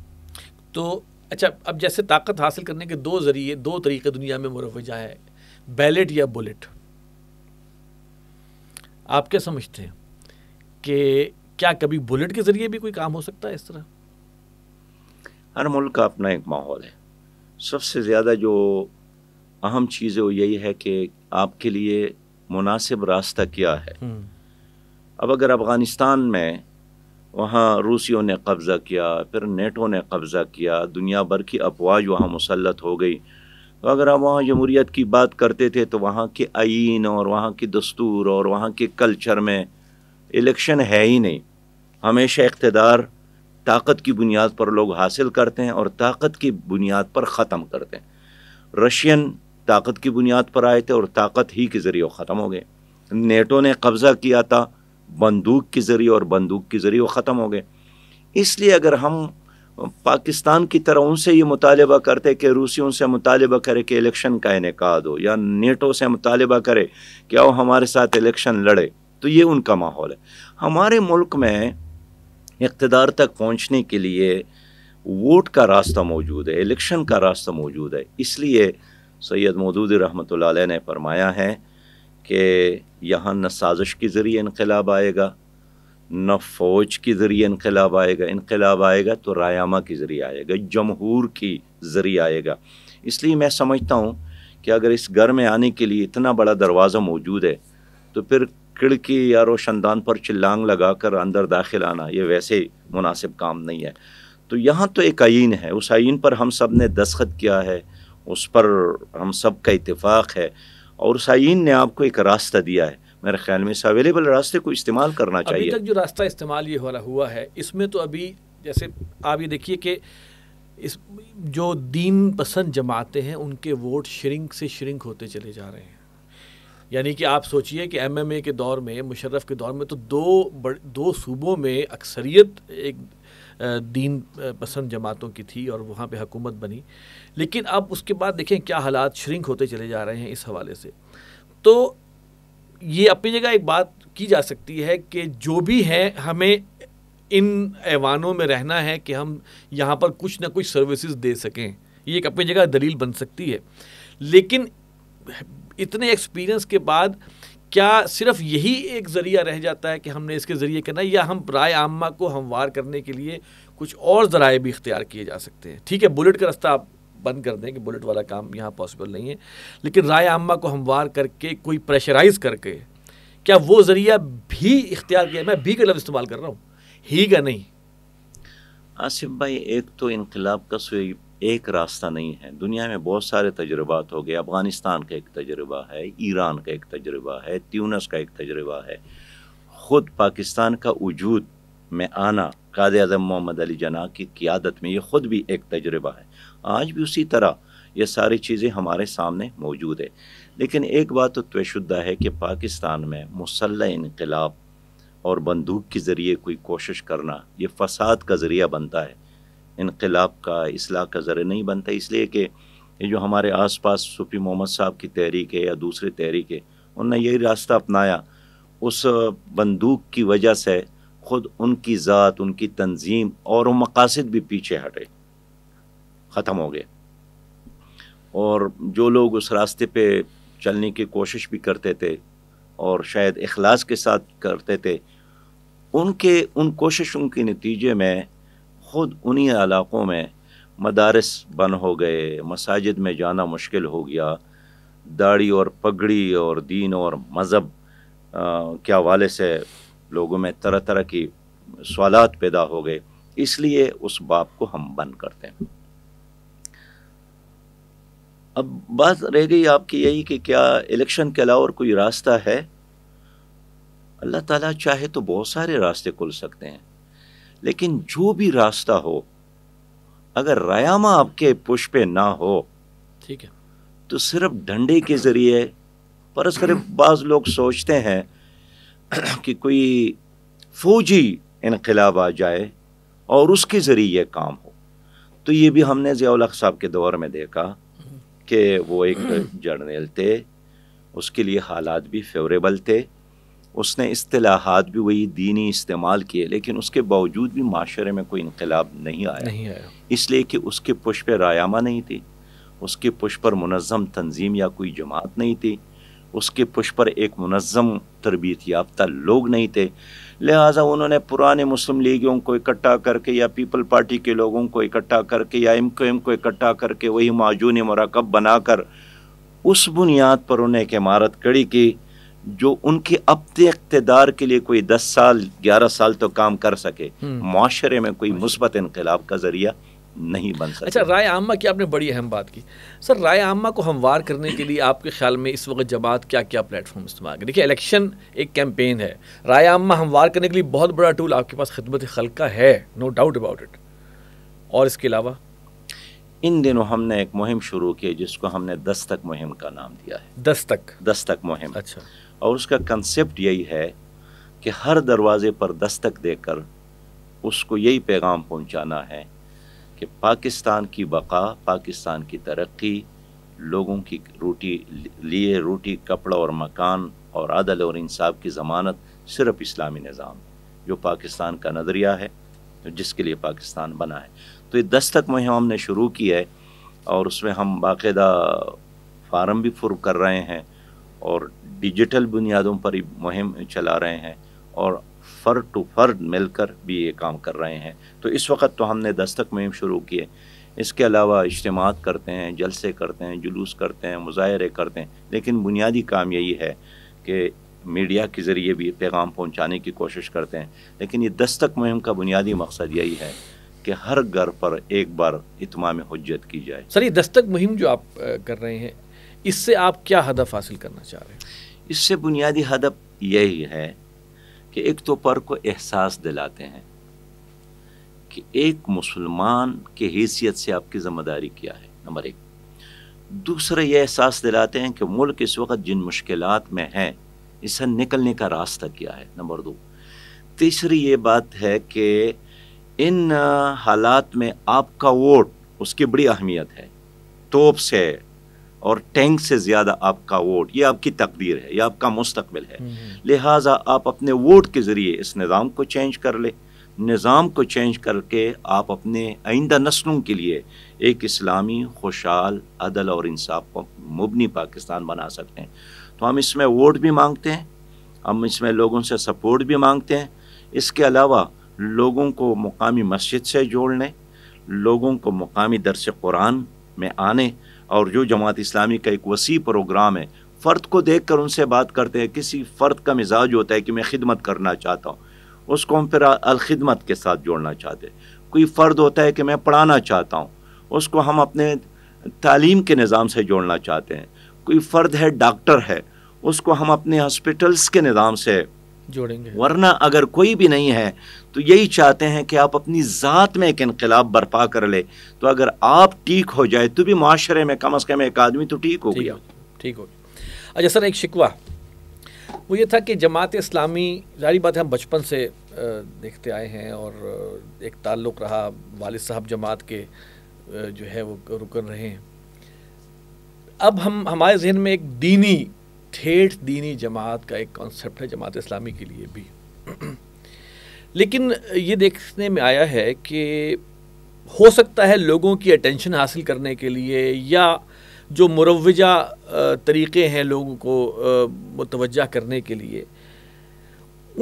तो अच्छा अब जैसे ताकत हासिल करने के दो जरिए दो तरीके दुनिया में मुरवजा है बैलेट या बुलेट आप क्या समझते हैं कि क्या कभी बुलेट के ज़रिए भी कोई काम हो सकता है इस तरह हर मुल्क का अपना एक माहौल है सबसे ज़्यादा जो अहम चीज़ है वो यही है कि आपके लिए मुनासिब रास्ता क्या है हम्म। अब अगर अफ़गानिस्तान में वहाँ रूसियों ने कब्ज़ा किया फिर नेटो ने कब्ज़ा किया दुनिया भर की अफवाज वहाँ मुसलत हो गई तो अगर आप वहाँ जमहूरीत की बात करते थे तो वहाँ के आइन और वहाँ के दस्तूर और वहाँ के कल्चर में इलेक्शन है ही नहीं हमेशा इकतदार ताकत की बुनियाद पर लोग हासिल करते हैं और ताकत की बुनियाद पर ख़त्म करते हैं रशियन ताकत की बुनियाद पर आए थे और ताकत ही के ज़रिए ख़त्म हो गए नेटो ने कब्ज़ा किया था बंदूक के ज़रिए और बंदूक के ज़रिए ख़त्म हो गए इसलिए अगर हम पाकिस्तान की तरह उनसे ये मुतालबा करते कि रूसी से मुतालबा करे कि इलेक्शन का इनका हो या नेटो से मुतालबा करे कि वो हमारे साथ इलेक्शन लड़े तो ये उनका माहौल है हमारे मुल्क में इकतदार तक पहुँचने के लिए वोट का रास्ता मौजूद है इलेक्शन का रास्ता मौजूद है इसलिए सैयद मदूद रहमत ने फरमाया है कि यहाँ न साजिश के ज़रिए इनकलाब आएगा न फ़ौज के ज़रिए इनकलाब आएगा इनकलाब आएगा तो रायामा के ज़रिए आएगा जमहूर के ज़रिए आएगा इसलिए मैं समझता हूँ कि अगर इस घर में आने के लिए इतना बड़ा दरवाज़ा मौजूद है तो फिर खिड़की या रोशनदान पर चिल्लांग लगा कर अंदर दाखिल आना ये वैसे मुनासिब काम नहीं है तो यहाँ तो एक आइन है उस आइन पर हम सब ने दस्खत किया है उस पर हम सब का इतफ़ाक़ है और उस आइन ने आपको एक रास्ता दिया है मेरे ख्याल में इस अवेलेबल रास्ते को इस्तेमाल करना अभी चाहिए अभी तक जो रास्ता इस्तेमाल ये हो रहा हुआ है इसमें तो अभी जैसे आप ये देखिए कि इस जो दीन पसंद जमाते हैं उनके वोट श्रिंक से श्रिंक होते चले जा रहे हैं यानी कि आप सोचिए कि एमएमए के दौर में मुशर्रफ के दौर में तो दो बड़, दो सूबों में अक्सरियत एक दीन पसंद जमातों की थी और वहाँ पे हुकूमत बनी लेकिन अब उसके बाद देखें क्या हालात श्रिंक होते चले जा रहे हैं इस हवाले से तो ये अपनी जगह एक बात की जा सकती है कि जो भी है हमें इन ऐवानों में रहना है कि हम यहाँ पर कुछ ना कुछ सर्विसेज दे सकें ये एक अपनी जगह दलील बन सकती है लेकिन इतने एक्सपीरियंस के बाद क्या सिर्फ यही एक ज़रिया रह जाता है कि हमने इसके ज़रिए करना या हम राय आमा को हमवार करने के लिए कुछ और ज़राए भी इख्तियार किए जा सकते हैं ठीक है बुलेट का रास्ता आप बंद कर दें कि बुलेट वाला काम यहाँ पॉसिबल नहीं है लेकिन राय आमा को हमवार करके कोई प्रेशराइज करके क्या वो ज़रिया भी इख्तियार किया मैं भी का लफ्ज़ इस्तेमाल कर रहा हूँ ही का नहीं आसिफ भाई एक तो इनकलाब का सोई एक रास्ता नहीं है दुनिया में बहुत सारे तजुर्बात हो गए अफ़गानिस्तान का एक तजुर्बा है ईरान का एक तजुर्बा है त्यूनस का एक तजुर्बा है ख़ुद पाकिस्तान का वजूद में आना काद अजम मोहम्मद अली जना की क़ियादत में ये ख़ुद भी एक तजुर्बा है आज भी उसी तरह ये सारी चीज़ें हमारे सामने मौजूद है लेकिन एक बात तो तयशुदा है कि पाकिस्तान में मुसल इनकलाब और बंदूक के ज़रिए कोई कोशिश करना ये फ़साद का ज़रिया बनता है इनकलाब का असलाह का ज़र नहीं बनता इसलिए कि ये जो हमारे आस पास सूफी मोहम्मद साहब की तहरीक है या दूसरे तहरीक है उनने यही रास्ता अपनाया उस बंदूक की वजह से ख़ुद उनकी ज़ात उनकी तंजीम और वो मकासद भी पीछे हटे ख़त्म हो गए और जो लोग उस रास्ते पे चलने की कोशिश भी करते थे और शायद अखलास के साथ करते थे उनके उन कोशिशों के नतीजे में ख़ुद उन्हीं इलाक़ों में मदारस बंद हो गए मसाजिद में जाना मुश्किल हो गया दाढ़ी और पगड़ी और दीन और मज़हब के हवाले से लोगों में तरह तरह की सवालत पैदा हो गए इसलिए उस बाप को हम बंद करते हैं अब बात रह गई आपकी यही कि क्या इलेक्शन के अलावा और कोई रास्ता है अल्लाह ताला चाहे तो बहुत सारे रास्ते खुल सकते हैं लेकिन जो भी रास्ता हो अगर रयामा आपके पुष पे ना हो ठीक है तो सिर्फ डंडे के ज़रिए परस बाज़ लोग सोचते हैं कि कोई फौजी इनकलाब आ जाए और उसके ज़रिए काम हो तो ये भी हमने ज़ियाल साहब के दौर में देखा कि वो एक जर्नल थे उसके लिए हालात भी फेवरेबल थे उसने असलाहत भी वही दीनी इस्तेमाल किए लेकिन उसके बावजूद भी माशरे में कोई इनकलाब नहीं आया नहीं आया इसलिए कि उसके पुष पर रायामा नहीं थी उसके पुष पर मनज़म तंजीम या कोई जमात नहीं थी उसके पुष पर एक मनज़म तरबियत याफ्ता लोग नहीं थे लिहाजा उन्होंने पुराने मुस्लिम लीगों को इकट्ठा करके या पीपल पार्टी के लोगों को इकट्ठा करके या एम को एम को इकट्ठा करके वही माजून मरकब बनाकर उस बुनियाद पर उन्हें एक इमारत कड़ी की जो उनके अपने इकतदार के लिए कोई दस साल ग्यारह साल तो काम कर सके हम्म। माशरे में कोई मुस्बत इनकलाब का ज़रिया नहीं बन सकता अच्छा राय आमा की आपने बड़ी अहम बात की सर राय आमा को हमवार करने के लिए आपके ख्याल में इस वक्त जमात क्या क्या प्लेटफॉर्म इस्तेमाल करें देखिए इलेक्शन एक कैंपेन है राय आमा हमवार करने के लिए बहुत बड़ा टूल आपके पास खिदमत खल का है नो डाउट अबाउट इट और इसके अलावा इन दिनों हमने एक मुहिम शुरू की जिसको हमने दस्तक मुहिम का नाम दिया है दस्तक दस्तक मुहिम अच्छा और उसका कंसेप्ट यही है कि हर दरवाज़े पर दस्तक देकर उसको यही पैगाम पहुंचाना है कि पाकिस्तान की बका पाकिस्तान की तरक्की लोगों की रोटी लिए रोटी कपड़ा और मकान और अदल और इंसाफ की ज़मानत सिर्फ इस्लामी निज़ाम जो पाकिस्तान का नज़रिया है जिसके लिए पाकिस्तान बना है तो ये दस्तक मुहिम हमने शुरू की है और उसमें हम बाकायदा फार्म भी फुर कर रहे हैं और डिजिटल बुनियादों पर मुहिम चला रहे हैं और फर टू फर मिलकर भी ये काम कर रहे हैं तो इस वक्त तो हमने दस्तक मुहिम शुरू किए इसके अलावा इज्तम करते हैं जलसे करते हैं जुलूस करते हैं मुजाहरे करते हैं लेकिन बुनियादी काम यही है कि मीडिया के ज़रिए भी पैगाम पहुँचाने की कोशिश करते हैं लेकिन ये दस्तक मुहिम का बुनियादी मकसद यही है कि हर घर पर एक बार इतमाम हजत की जाए सर ये दस्तक मुहिम जो आप कर रहे हैं इससे आप क्या हदफ हासिल करना चाह रहे हैं इससे बुनियादी हदफ यही है कि एक तो पर को एहसास दिलाते हैं कि एक मुसलमान के हैसियत से आपकी ज़िम्मेदारी क्या है नंबर एक दूसरा यह एहसास दिलाते हैं कि मुल्क इस वक्त जिन मुश्किल में है इससे निकलने का रास्ता क्या है नंबर दो तीसरी ये बात है कि इन हालात में आपका वोट उसकी बड़ी अहमियत है तोप से और टैंक से ज़्यादा आपका वोट ये आपकी तकदीर है ये आपका मुस्तबिल है हम्म। लिहाजा आप अपने वोट के ज़रिए इस निज़ाम को चेंज कर ले निज़ाम को चेंज करके आप अपने आइंदा नस्लों के लिए एक इस्लामी खुशहाल अदल और इंसाफ को मुबनी पाकिस्तान बना सकते हैं तो हम इसमें वोट भी मांगते हैं हम इसमें लोगों से सपोर्ट भी मांगते हैं इसके अलावा लोगों को मकामी मस्जिद से जोड़ने लोगों को मुकामी दरस कुरान में आने और जो जमात इस्लामी का एक वसी प्रोग्राम है फ़र्द को देख कर उनसे बात करते हैं किसी फ़र्द का मिजाज होता है कि मैं खिदमत करना चाहता हूँ उसको हम फिर अलखिदमत के साथ जोड़ना चाहते हैं कोई फ़र्द होता है कि मैं पढ़ाना चाहता हूँ उसको हम अपने तालीम के निज़ाम से जोड़ना चाहते हैं कोई फ़र्द है डॉक्टर है उसको हम अपने हॉस्पिटल्स के निज़ाम से जोड़ेंगे वरना अगर कोई भी नहीं है तो यही चाहते हैं कि आप अपनी ज़ात में एक इनकलाब बर्पा कर ले तो अगर आप ठीक हो जाए तो भी माशरे में कम अज़ कम एक आदमी तो ठीक हो गया ठीक हो गया अच्छा सर एक शिकवा वो ये था कि जमात इस्लामी जारी बात है हम बचपन से देखते आए हैं और एक ताल्लुक़ रहा वाल साहब जमात के जो है वो रुकन रहे हैं अब हम हमारे जहन में एक दीनी ठेठ दीनी जमात का एक कॉन्सेप्ट है जमात इस्लामी के लिए भी लेकिन ये देखने में आया है कि हो सकता है लोगों की अटेंशन हासिल करने के लिए या जो मुरवजा तरीक़े हैं लोगों को मुतवजा करने के लिए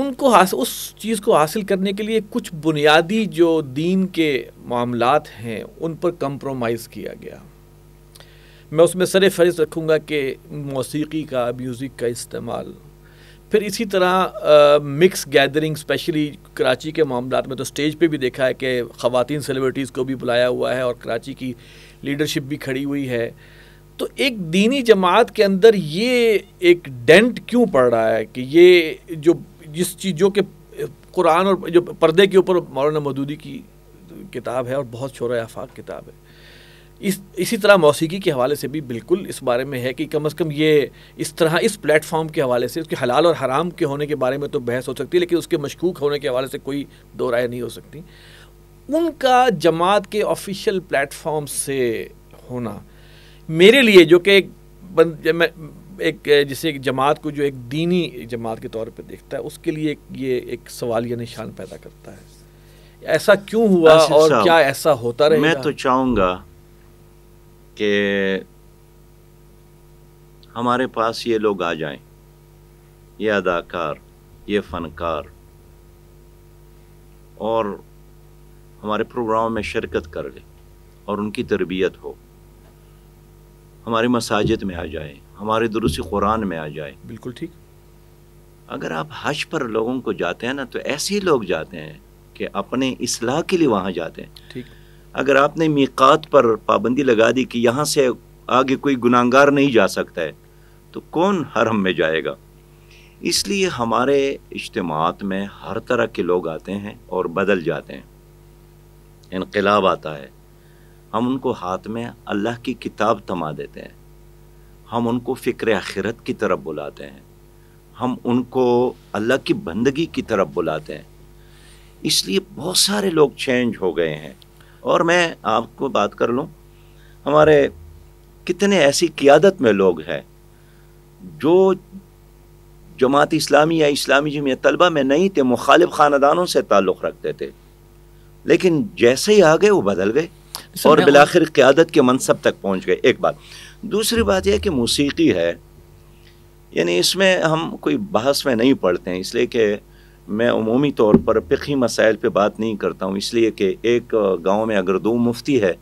उनको हासिल उस चीज़ को हासिल करने के लिए कुछ बुनियादी जो दीन के मामलात हैं उन पर कंप्रोमाइज़ किया गया मैं उसमें सर फहरिस्त रखूँगा कि मौसीकी का म्यूज़िक का इस्तेमाल फिर इसी तरह मिक्स गैदरिंग स्पेशली कराची के मामला में तो स्टेज पे भी देखा है कि ख़वातीन सेलिब्रिटीज़ को भी बुलाया हुआ है और कराची की लीडरशिप भी खड़ी हुई है तो एक दीनी जमात के अंदर ये एक डेंट क्यों पड़ रहा है कि ये जो जिस चीज़ों के कुरान और जो पर्दे के ऊपर मौलाना मदूदी की किताब है और बहुत शोर आफाक किताब है इस इसी तरह मौसीकी के हवाले से भी बिल्कुल इस बारे में है कि कम अज़ कम ये इस तरह इस प्लेटफॉर्म के हवाले से उसके हलाल और हराम के होने के बारे में तो बहस हो सकती है लेकिन उसके मशकूक होने के हवाले से कोई दो राय नहीं हो सकती उनका जमात के ऑफिशियल प्लेटफॉर्म से होना मेरे लिए जो कि मैं एक जैसे एक जमात को जो एक दीनी जमात के तौर पर देखता है उसके लिए ये एक सवाल या निशान पैदा करता है ऐसा क्यों हुआ और क्या ऐसा होता रहेगा मैं तो चाहूँगा कि हमारे पास ये लोग आ जाएं ये अदाकार ये फ़नकार और हमारे प्रोग्राम में शिरकत कर ले और उनकी तरबियत हो हमारे मसाजिद में आ जाए हमारे दुरुस्त कुरान में आ जाए बिल्कुल ठीक अगर आप हज पर लोगों को जाते हैं ना तो ऐसे ही लोग जाते हैं कि अपने असलाह के लिए वहाँ जाते हैं ठीक अगर आपने मीकात पर पाबंदी लगा दी कि यहाँ से आगे कोई गुनाहगार नहीं जा सकता है तो कौन हरम में जाएगा इसलिए हमारे इज्तमात में हर तरह के लोग आते हैं और बदल जाते हैं इनकलाब आता है हम उनको हाथ में अल्लाह की किताब थमा देते हैं हम उनको फ़िक्र आखिरत की तरफ बुलाते हैं हम उनको अल्लाह की बंदगी की तरफ बुलाते हैं इसलिए बहुत सारे लोग चेंज हो गए हैं और मैं आपको बात कर लूँ हमारे कितने ऐसी क़ियादत में लोग हैं जो जमात इस्लामी या इस्लामी जमी तलबा में नहीं थे मुखालिब ख़ानदानों से ताल्लुक़ रखते थे लेकिन जैसे ही आ गए वो बदल गए और बिलाखिर क़्यादत के मनसब तक पहुँच गए एक बात दूसरी बात यह कि मौसीकी है यानी इसमें हम कोई बहस में नहीं पढ़ते हैं इसलिए कि मैं अमूमी तौर पर फ़ी मसाइल पर बात नहीं करता हूँ इसलिए कि एक गाँव में अगर दो मुफ्ती है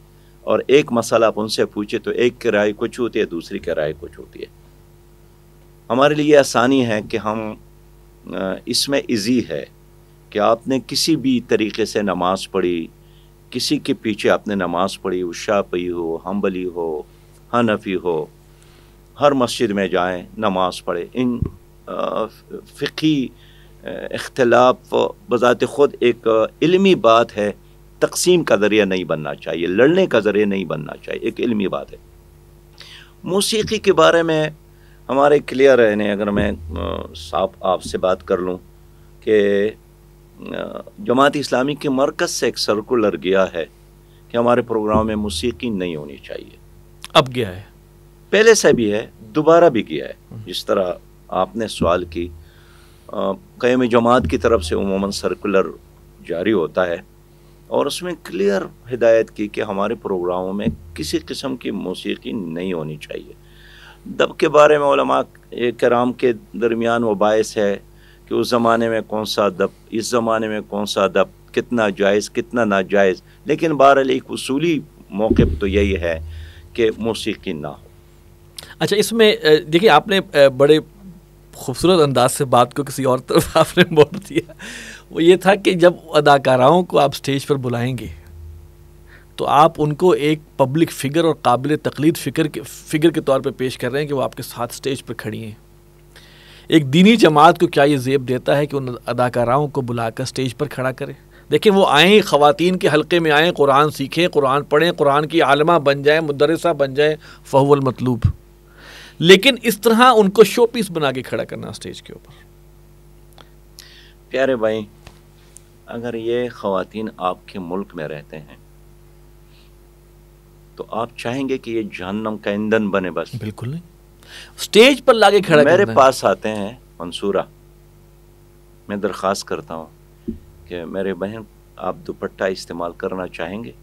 और एक मसाला आप उनसे पूछे तो एक की राय कुछ होती है दूसरी की राय कुछ होती है हमारे लिए आसानी है कि हम इसमें इजी है कि आपने किसी भी तरीके से नमाज़ पढ़ी किसी के पीछे आपने नमाज़ पढ़ी उशा पी हो हम्बली हो हनफी हो हर मस्जिद में जाएं नमाज़ पढ़े इन फ़िकी इख्तलाफ बज़ात ख़ुद एक इलमी बात है तकसीम का ज़रिया नहीं बनना चाहिए लड़ने का ज़रिया नहीं बनना चाहिए एक इलमी बात है मौसीकी के बारे में हमारे क्लियर है अगर मैं साफ आपसे बात कर लूँ कि जमात इस्लामी के मरकज़ से एक सर्कुलर गया है कि हमारे प्रोग्राम में मौसीकी नहीं होनी चाहिए अब गया है पहले से भी है दोबारा भी गया है हम्म। जिस तरह आपने सवाल की क़यम जमात की तरफ से उमूमा सर्कुलर जारी होता है और उसमें क्लियर हिदायत की कि हमारे प्रोग्रामों में किसी किस्म की मौसीकी नहीं होनी चाहिए दब के बारे में कराम के दरमियान वो बायस है कि उस ज़माने में कौन सा दब इस ज़माने में कौन सा दब कितना जायज़ कितना नाजायज़ लेकिन बहरहाल एक उसूली मौक़ तो यही है कि मौसीकी ना हो अच्छा इसमें देखिए आपने बड़े खूबसूरत अंदाज से बात को किसी और तरफ *laughs* आपने मोड़ दिया वो ये था कि जब अदाकाराओं को आप स्टेज पर बुलाएंगे तो आप उनको एक पब्लिक फिगर और काबिल तकलीद फ़िकर के फिगर के तौर पर पे पेश कर रहे हैं कि वो आपके साथ स्टेज पर खड़ी हैं एक दीनी जमात को क्या ये जेब देता है कि उन अदाकाराओं को बुलाकर स्टेज पर खड़ा करें देखिए वो आएँ ख़वान के हलके में आएँ कुरान सीखें कुरान पढ़ें कुरान की आलमा बन जाएँ मदरसा बन जाएँ फ़हुल मतलूब लेकिन इस तरह उनको शो पीस बना के खड़ा करना स्टेज के ऊपर प्यारे भाई अगर ये खातन आपके मुल्क में रहते हैं तो आप चाहेंगे कि ये जहनम का ईंधन बने बस बिल्कुल नहीं स्टेज पर लाके खड़ा मेरे पास आते हैं मंसूरा मैं दरख्वास्त करता हूँ कि मेरे बहन आप दुपट्टा इस्तेमाल करना चाहेंगे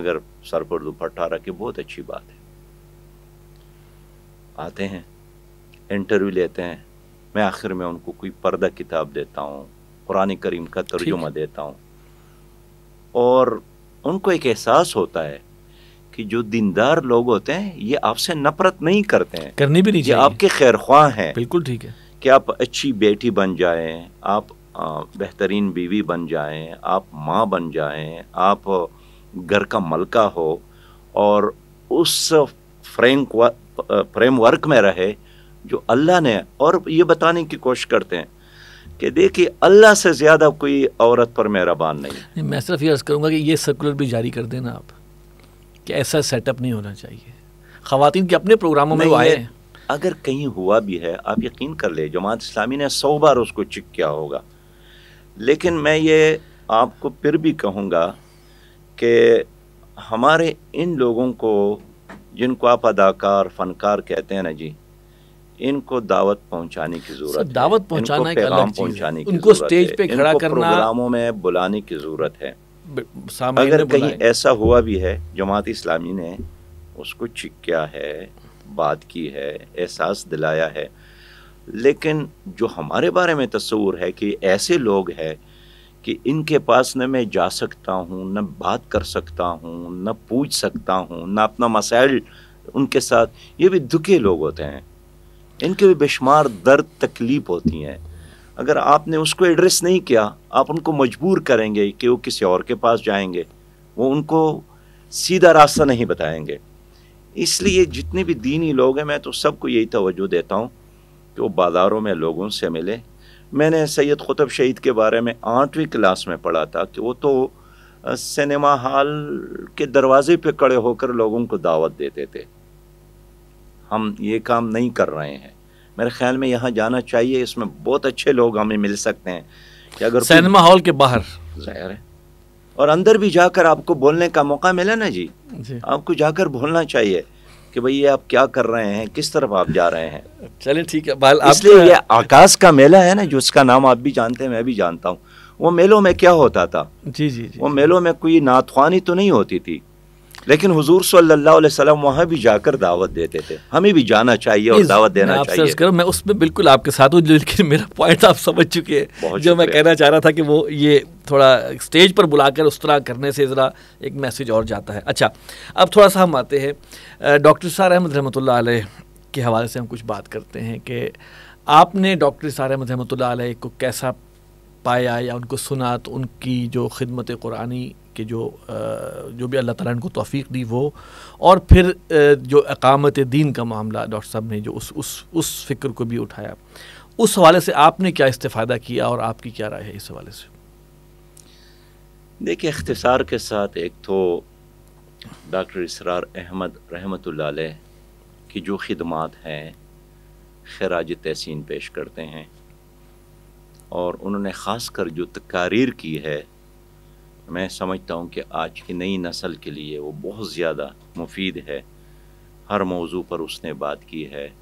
अगर सर पर दुपट्टा रखे बहुत अच्छी बात है आते हैं इंटरव्यू लेते हैं मैं आखिर में उनको कोई पर्दा किताब देता हूँ कुरान करीम का तर्जुमा देता हूँ और उनको एक एहसास होता है कि जो दीनदार लोग होते हैं ये आपसे नफरत नहीं करते हैं करनी भी नहीं ये आपके खैर ख्वाह हैं बिल्कुल ठीक है कि आप अच्छी बेटी बन जाएं आप बेहतरीन बीवी बन जाएं आप माँ बन जाएं आप घर का मलका हो और उस फ्रेंक फ्रेमवर्क में रहे जो अल्लाह ने और ये बताने की कोशिश करते हैं कि देखिए अल्लाह से ज़्यादा कोई औरत पर मेहरबान नहीं नहीं मैं सिर्फ ये अर्ज़ करूँगा कि ये सर्कुलर भी जारी कर देना आप कि ऐसा सेटअप नहीं होना चाहिए खातन के अपने प्रोग्रामों में आए अगर कहीं हुआ भी है आप यकीन कर ले जमात इस्लामी ने सौ बार उसको चिक किया होगा लेकिन मैं ये आपको फिर भी कहूँगा कि हमारे इन लोगों को जिनको आप अदाकार फनकार कहते हैं ना जी इनको दावत पहुंचाने की जरूरत दावत पहुंचाना एक पहुंचाने की उनको स्टेज पे खड़ा करना प्रोग्रामों में बुलाने की जरूरत है अगर कहीं ऐसा हुआ भी है जमात इस्लामी ने उसको चिक्या है बात की है एहसास दिलाया है लेकिन जो हमारे बारे में तस्वूर है कि ऐसे लोग हैं कि इनके पास न मैं जा सकता हूँ न बात कर सकता हूँ न पूछ सकता हूँ न अपना मसाइल उनके साथ ये भी दुखे लोग होते हैं इनके भी बेशुमार दर्द तकलीफ़ होती हैं अगर आपने उसको एड्रेस नहीं किया आप उनको मजबूर करेंगे कि वो किसी और के पास जाएंगे वो उनको सीधा रास्ता नहीं बताएंगे इसलिए जितने भी दीनी लोग हैं मैं तो सबको यही तवज्जो देता हूँ कि वो बाज़ारों में लोगों से मिले मैंने सैयद कुतुब शहीद के बारे में आठवीं क्लास में पढ़ा था कि वो तो सिनेमा हॉल के दरवाजे पे खड़े होकर लोगों को दावत देते थे हम ये काम नहीं कर रहे हैं मेरे ख्याल में यहाँ जाना चाहिए इसमें बहुत अच्छे लोग हमें मिल सकते हैं कि अगर सिनेमा हॉल के बाहर जाहिर है और अंदर भी जाकर आपको बोलने का मौका मिला ना जी, जी। आपको जाकर बोलना चाहिए कि भाई ये आप क्या कर रहे हैं किस तरफ आप जा रहे हैं चलिए ठीक है बाल इसलिए तो- ये आकाश का मेला है ना जो उसका नाम आप भी जानते हैं मैं भी जानता हूँ वो मेलों में क्या होता था जी जी, जी वो मेलों में कोई नाथवानी तो नहीं होती थी लेकिन हजूर सल्लल्लाहु अलैहि वसल्लम वहाँ भी जाकर दावत देते थे हमें भी जाना चाहिए और दावत देना चाहिए कर, मैं उसमें बिल्कुल आपके साथ हूँ लेकिन मेरा पॉइंट आप समझ चुके हैं जो मैं कहना चाह रहा था कि वो ये थोड़ा स्टेज पर बुलाकर उस तरह करने से ज़रा एक मैसेज और जाता है अच्छा अब थोड़ा सा हम आते हैं डॉक्टर सार अहमद रहमत के हवाले से हम कुछ बात करते हैं कि आपने डॉक्टर सार अहमद रहमत को कैसा पाया या उनको सुना तो उनकी जो खिदमत कुरानी कि जो जो भी अल्लाह ताला ने तोफ़ी दी वो और फिर जो अकामत दीन का मामला डॉक्टर साहब ने जो उस उस उस फ़िक्र को भी उठाया उस हवाले से आपने क्या इस्तेफ़ादा किया और आपकी क्या राय है इस हवाले से देखिए अख्तसार के साथ एक तो डॉक्टर इसरार अहमद रहमत की जो खदमात हैं खराज तहसीन पेश करते हैं और उन्होंने ख़ास कर जो तकारीर की है मैं समझता हूँ कि आज की नई नस्ल के लिए वो बहुत ज़्यादा मुफीद है हर मौजू पर उसने बात की है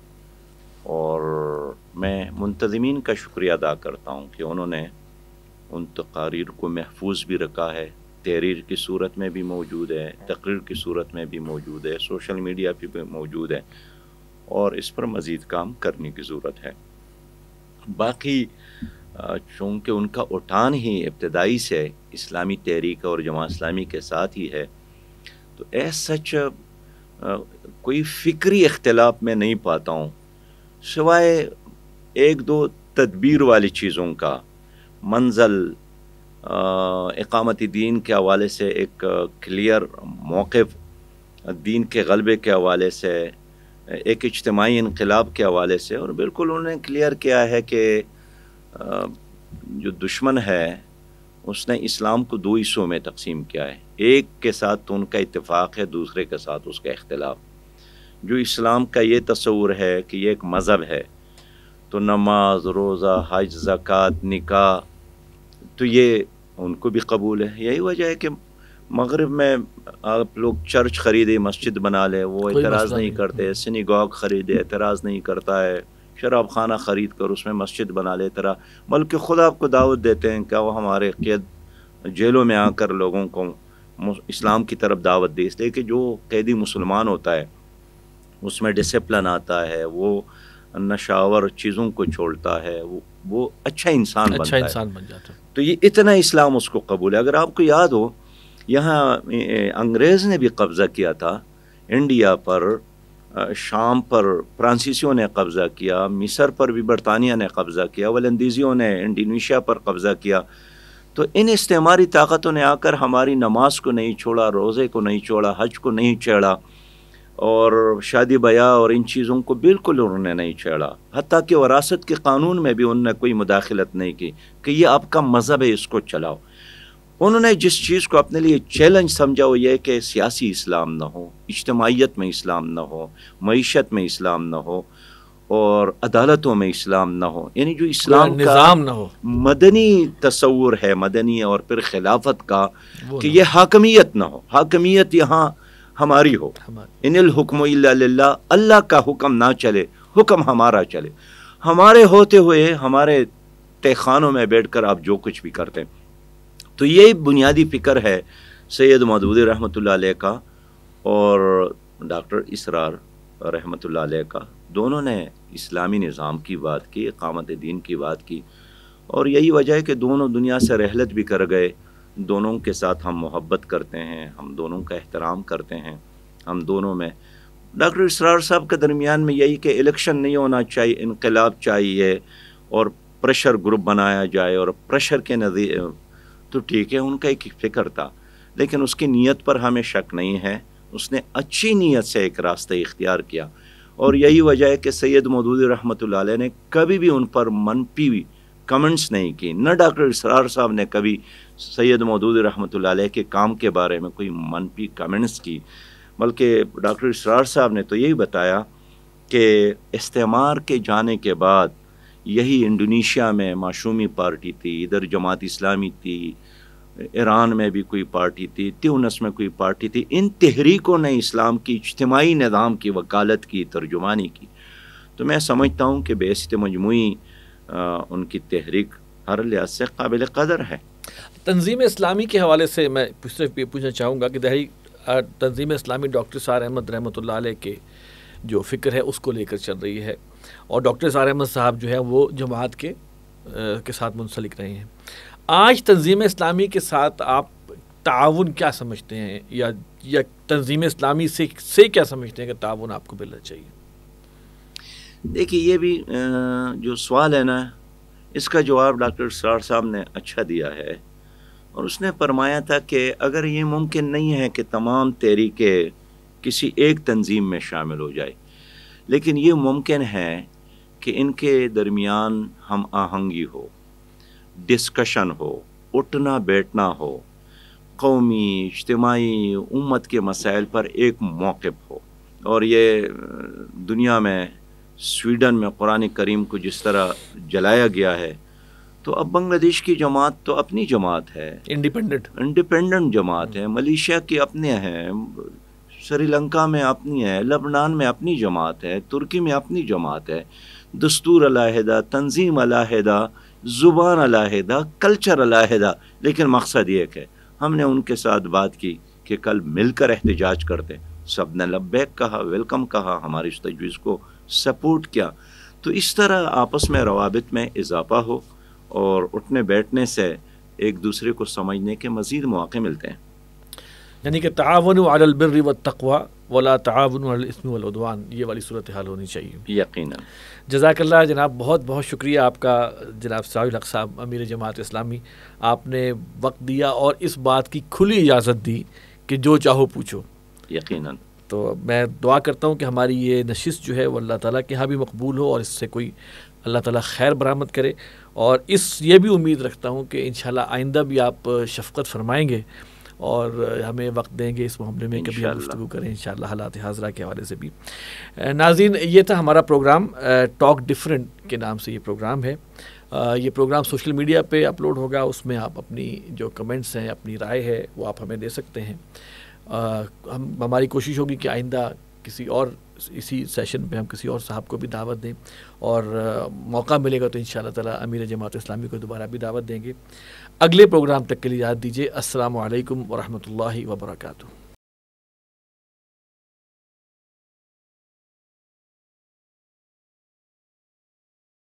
और मैं मुंतज़मीन का शुक्रिया अदा करता हूँ कि उन्होंने उन तकारीर को महफूज भी रखा है तहरीर की सूरत में भी मौजूद है तकरीर की सूरत में भी मौजूद है सोशल मीडिया पर भी मौजूद है और इस पर मज़ीद काम करने की ज़रूरत है बाकी चूँकि उनका उठान ही इब्तदाई से इस्लामी तहरीक और जमा इस्लामी के साथ ही है तो एज सच कोई फ़िक्री अख्तिलाफ में नहीं पाता हूँ सिवाय एक दो तदबीर वाली चीज़ों का मंजिल इकामती दीन के हवाले से एक क्लियर मौक़ दीन के गलबे के हवाले से एक इज्तमाही इनकलाब के हवाले से और बिल्कुल उन्होंने क्लियर किया है कि जो दुश्मन है उसने इस्लाम को दो हिस्सों में तकसीम किया है एक के साथ तो उनका इतफ़ाक़ है दूसरे के साथ उसका इख्तलाफ जो इस्लाम का ये तस्वूर है कि ये एक मज़हब है तो नमाज रोज़ा हज ज़क़़त निका तो ये उनको भी कबूल है यही वजह है कि मगरब में आप लोग चर्च खरीदे मस्जिद बना ले वो एतराज़ नहीं, नहीं करते सिनीगॉग खरीदे एतराज़ नहीं करता है शराब खाना ख़रीद कर उसमें मस्जिद बना ले तरह बल्कि खुद आपको दावत देते हैं क्या वो हमारे कैद जेलों में आकर लोगों को इस्लाम की तरफ दावत दे इसलिए कि जो कैदी मुसलमान होता है उसमें डिसप्लिन आता है वो नशावर चीज़ों को छोड़ता है वो वो अच्छा इंसान अच्छा इंसान बन जाता है तो ये इतना इस्लाम उसको कबूल है अगर आपको याद हो यहाँ अंग्रेज़ ने भी कब्ज़ा किया था इंडिया पर शाम पर फ्रांसीसियों ने कब्ज़ा किया मिसर पर भी बरतानिया ने कब्ज़ा किया वलंदीज़ियों ने इंडोनेशिया पर कब्ज़ा किया तो इन इस्तेमारी ताकतों ने आकर हमारी नमाज को नहीं छोड़ा रोज़े को नहीं छोड़ा हज को नहीं छेड़ा और शादी बया और इन चीज़ों को बिल्कुल उन्होंने नहीं छेड़ा हती कि वरासत के कानून में भी उनने कोई मुदाखलत नहीं की कि ये आपका मज़हब है इसको चलाओ उन्होंने जिस चीज़ को अपने लिए चैलेंज समझा वो ये कि सियासी इस्लाम ना हो इज्तमाहीत में इस्लाम ना हो मीशत में इस्लाम ना हो और अदालतों में इस्लाम ना हो यानी जो इस्लाम निज़ाम ना हो मदनी तस्वूर है मदनी और फिर खिलाफत का कि ये हाकमियत ना हो हाकमियत यहाँ हमारी हो इन हुक्म अल्लाह का हुक्म ना चले हुक्म हमारा चले हमारे होते हुए हमारे तहखानों में बैठकर आप जो कुछ भी करते हैं तो ये बुनियादी फ़िक्र है सैद मदूद रहमत का और डॉक्टर इसरार रहमत का दोनों ने इस्लामी निज़ाम की बात की अकामत दीन की बात की और यही वजह है कि दोनों दुनिया से रहलत भी कर गए दोनों के साथ हम मोहब्बत करते हैं हम दोनों का एहतराम करते हैं हम दोनों में डॉक्टर इसरार साहब के दरमियान में यही कि इलेक्शन नहीं होना चाहिए इनकलाब चाहिए और प्रेशर ग्रुप बनाया जाए और प्रेशर के तो ठीक है उनका एक फिक्र था लेकिन उसकी नीयत पर हमें शक नहीं है उसने अच्छी नीयत से एक रास्ते इख्तियार किया और यही वजह है कि सैयद मदूद रहमत ने कभी भी उन पर मनपी कमेंट्स नहीं की न डॉक्टर इसरार साहब ने कभी सैयद मदूद रहमत के काम के बारे में कोई मनपी कमेंट्स की बल्कि डॉक्टर इसरार साहब ने तो यही बताया कि इस्तेमार के जाने के बाद यही इंडोनेशिया में माशूमी पार्टी थी इधर जमात इस्लामी थी ईरान में भी कोई पार्टी थी त्यूनस में कोई पार्टी थी इन तहरीकों ने इस्लाम की इज्तमाही निज़ाम की वकालत की तर्जुमानी की तो मैं समझता हूँ कि बेसत मजमू उनकी तहरीक हर लिहाज से काबिल कदर है तंजीम इस्लामी के हवाले से मैं सिर्फ ये पूछना चाहूँगा कि दही तंजीम इस्लामी डॉक्टर सार अहमद रहमत के जो फ़िक्र है उसको लेकर चल रही है और डॉक्टर सार अहमद साहब जो है वो जमात के आ, के साथ मुंसलिक रहे हैं आज तंजीम इस्लामी के साथ आप ताउन क्या समझते हैं या या तंजीम इस्लामी से से क्या समझते हैं कि ताउन आपको मिलना चाहिए देखिए ये भी जो सवाल है ना इसका जवाब डॉक्टर सरार साहब ने अच्छा दिया है और उसने फरमाया था कि अगर ये मुमकिन नहीं है कि तमाम तहरीकें किसी एक तंजीम में शामिल हो जाए लेकिन ये मुमकिन है कि इनके दरमियान हम आहंगी हो डिस्कशन हो उठना बैठना हो कौमी इज्तमाही उम्मत के मसाइल पर एक मौक़ हो और ये दुनिया में स्वीडन में कुरान करीम को जिस तरह जलाया गया है तो अब बांग्लादेश की जमात तो अपनी जमात है इंडिपेंडेंट इंडिपेंडेंट जमात है hmm. मलेशिया के अपने हैं श्रीलंका में अपनी है लबनान में अपनी जमात है तुर्की में अपनी जमात है दस्तूर अलाहदा तंजीम अलाहदा ज़ुबान अलाहदा कल्चर अलाहदा लेकिन मकसद ये है हमने उनके साथ बात की कि कल मिलकर एहतजाज करते सब ने लबैक कहा वेलकम कहा हमारी इस तजवीज़ को सपोर्ट किया तो इस तरह आपस में रवाबित में इजाफा हो और उठने बैठने से एक दूसरे को समझने के मज़ीद मौके मिलते हैं यानी कि तावन वालबर व तकवा वाला तावन वालवान ये वाली सूरत हाल होनी चाहिए यकीनन जजाकल्ला जनाब बहुत बहुत शुक्रिया आपका जनाब साहिल हक साहब अमीर जमात इस्लामी आपने वक्त दिया और इस बात की खुली इजाज़त दी कि जो चाहो पूछो यकीनन तो मैं दुआ करता हूँ कि हमारी ये नशिश जो है वो अल्लाह ताला के यहाँ भी मकबूल हो और इससे कोई अल्लाह ताला खैर बरामद करे और इस ये भी उम्मीद रखता हूँ कि इन आइंदा भी आप शफकत फरमाएँगे और हमें वक्त देंगे इस मामले में कभी हम गुफ्तु करें इन हालात हाजरा के हवाले से भी नाजीन ये था हमारा प्रोग्राम टॉक डिफरेंट के नाम से ये प्रोग्राम है ये प्रोग्राम सोशल मीडिया पे अपलोड होगा उसमें आप अपनी जो कमेंट्स हैं अपनी राय है वो आप हमें दे सकते हैं आ, हम हमारी कोशिश होगी कि आइंदा किसी और इसी सेशन पे हम किसी और साहब को भी दावत दें और आ, मौका मिलेगा तो इन ताला अमीर जमात इस्लामी को दोबारा भी दावत देंगे अगले प्रोग्राम तक के लिए याद दीजिए असलकम वरहमल वर्का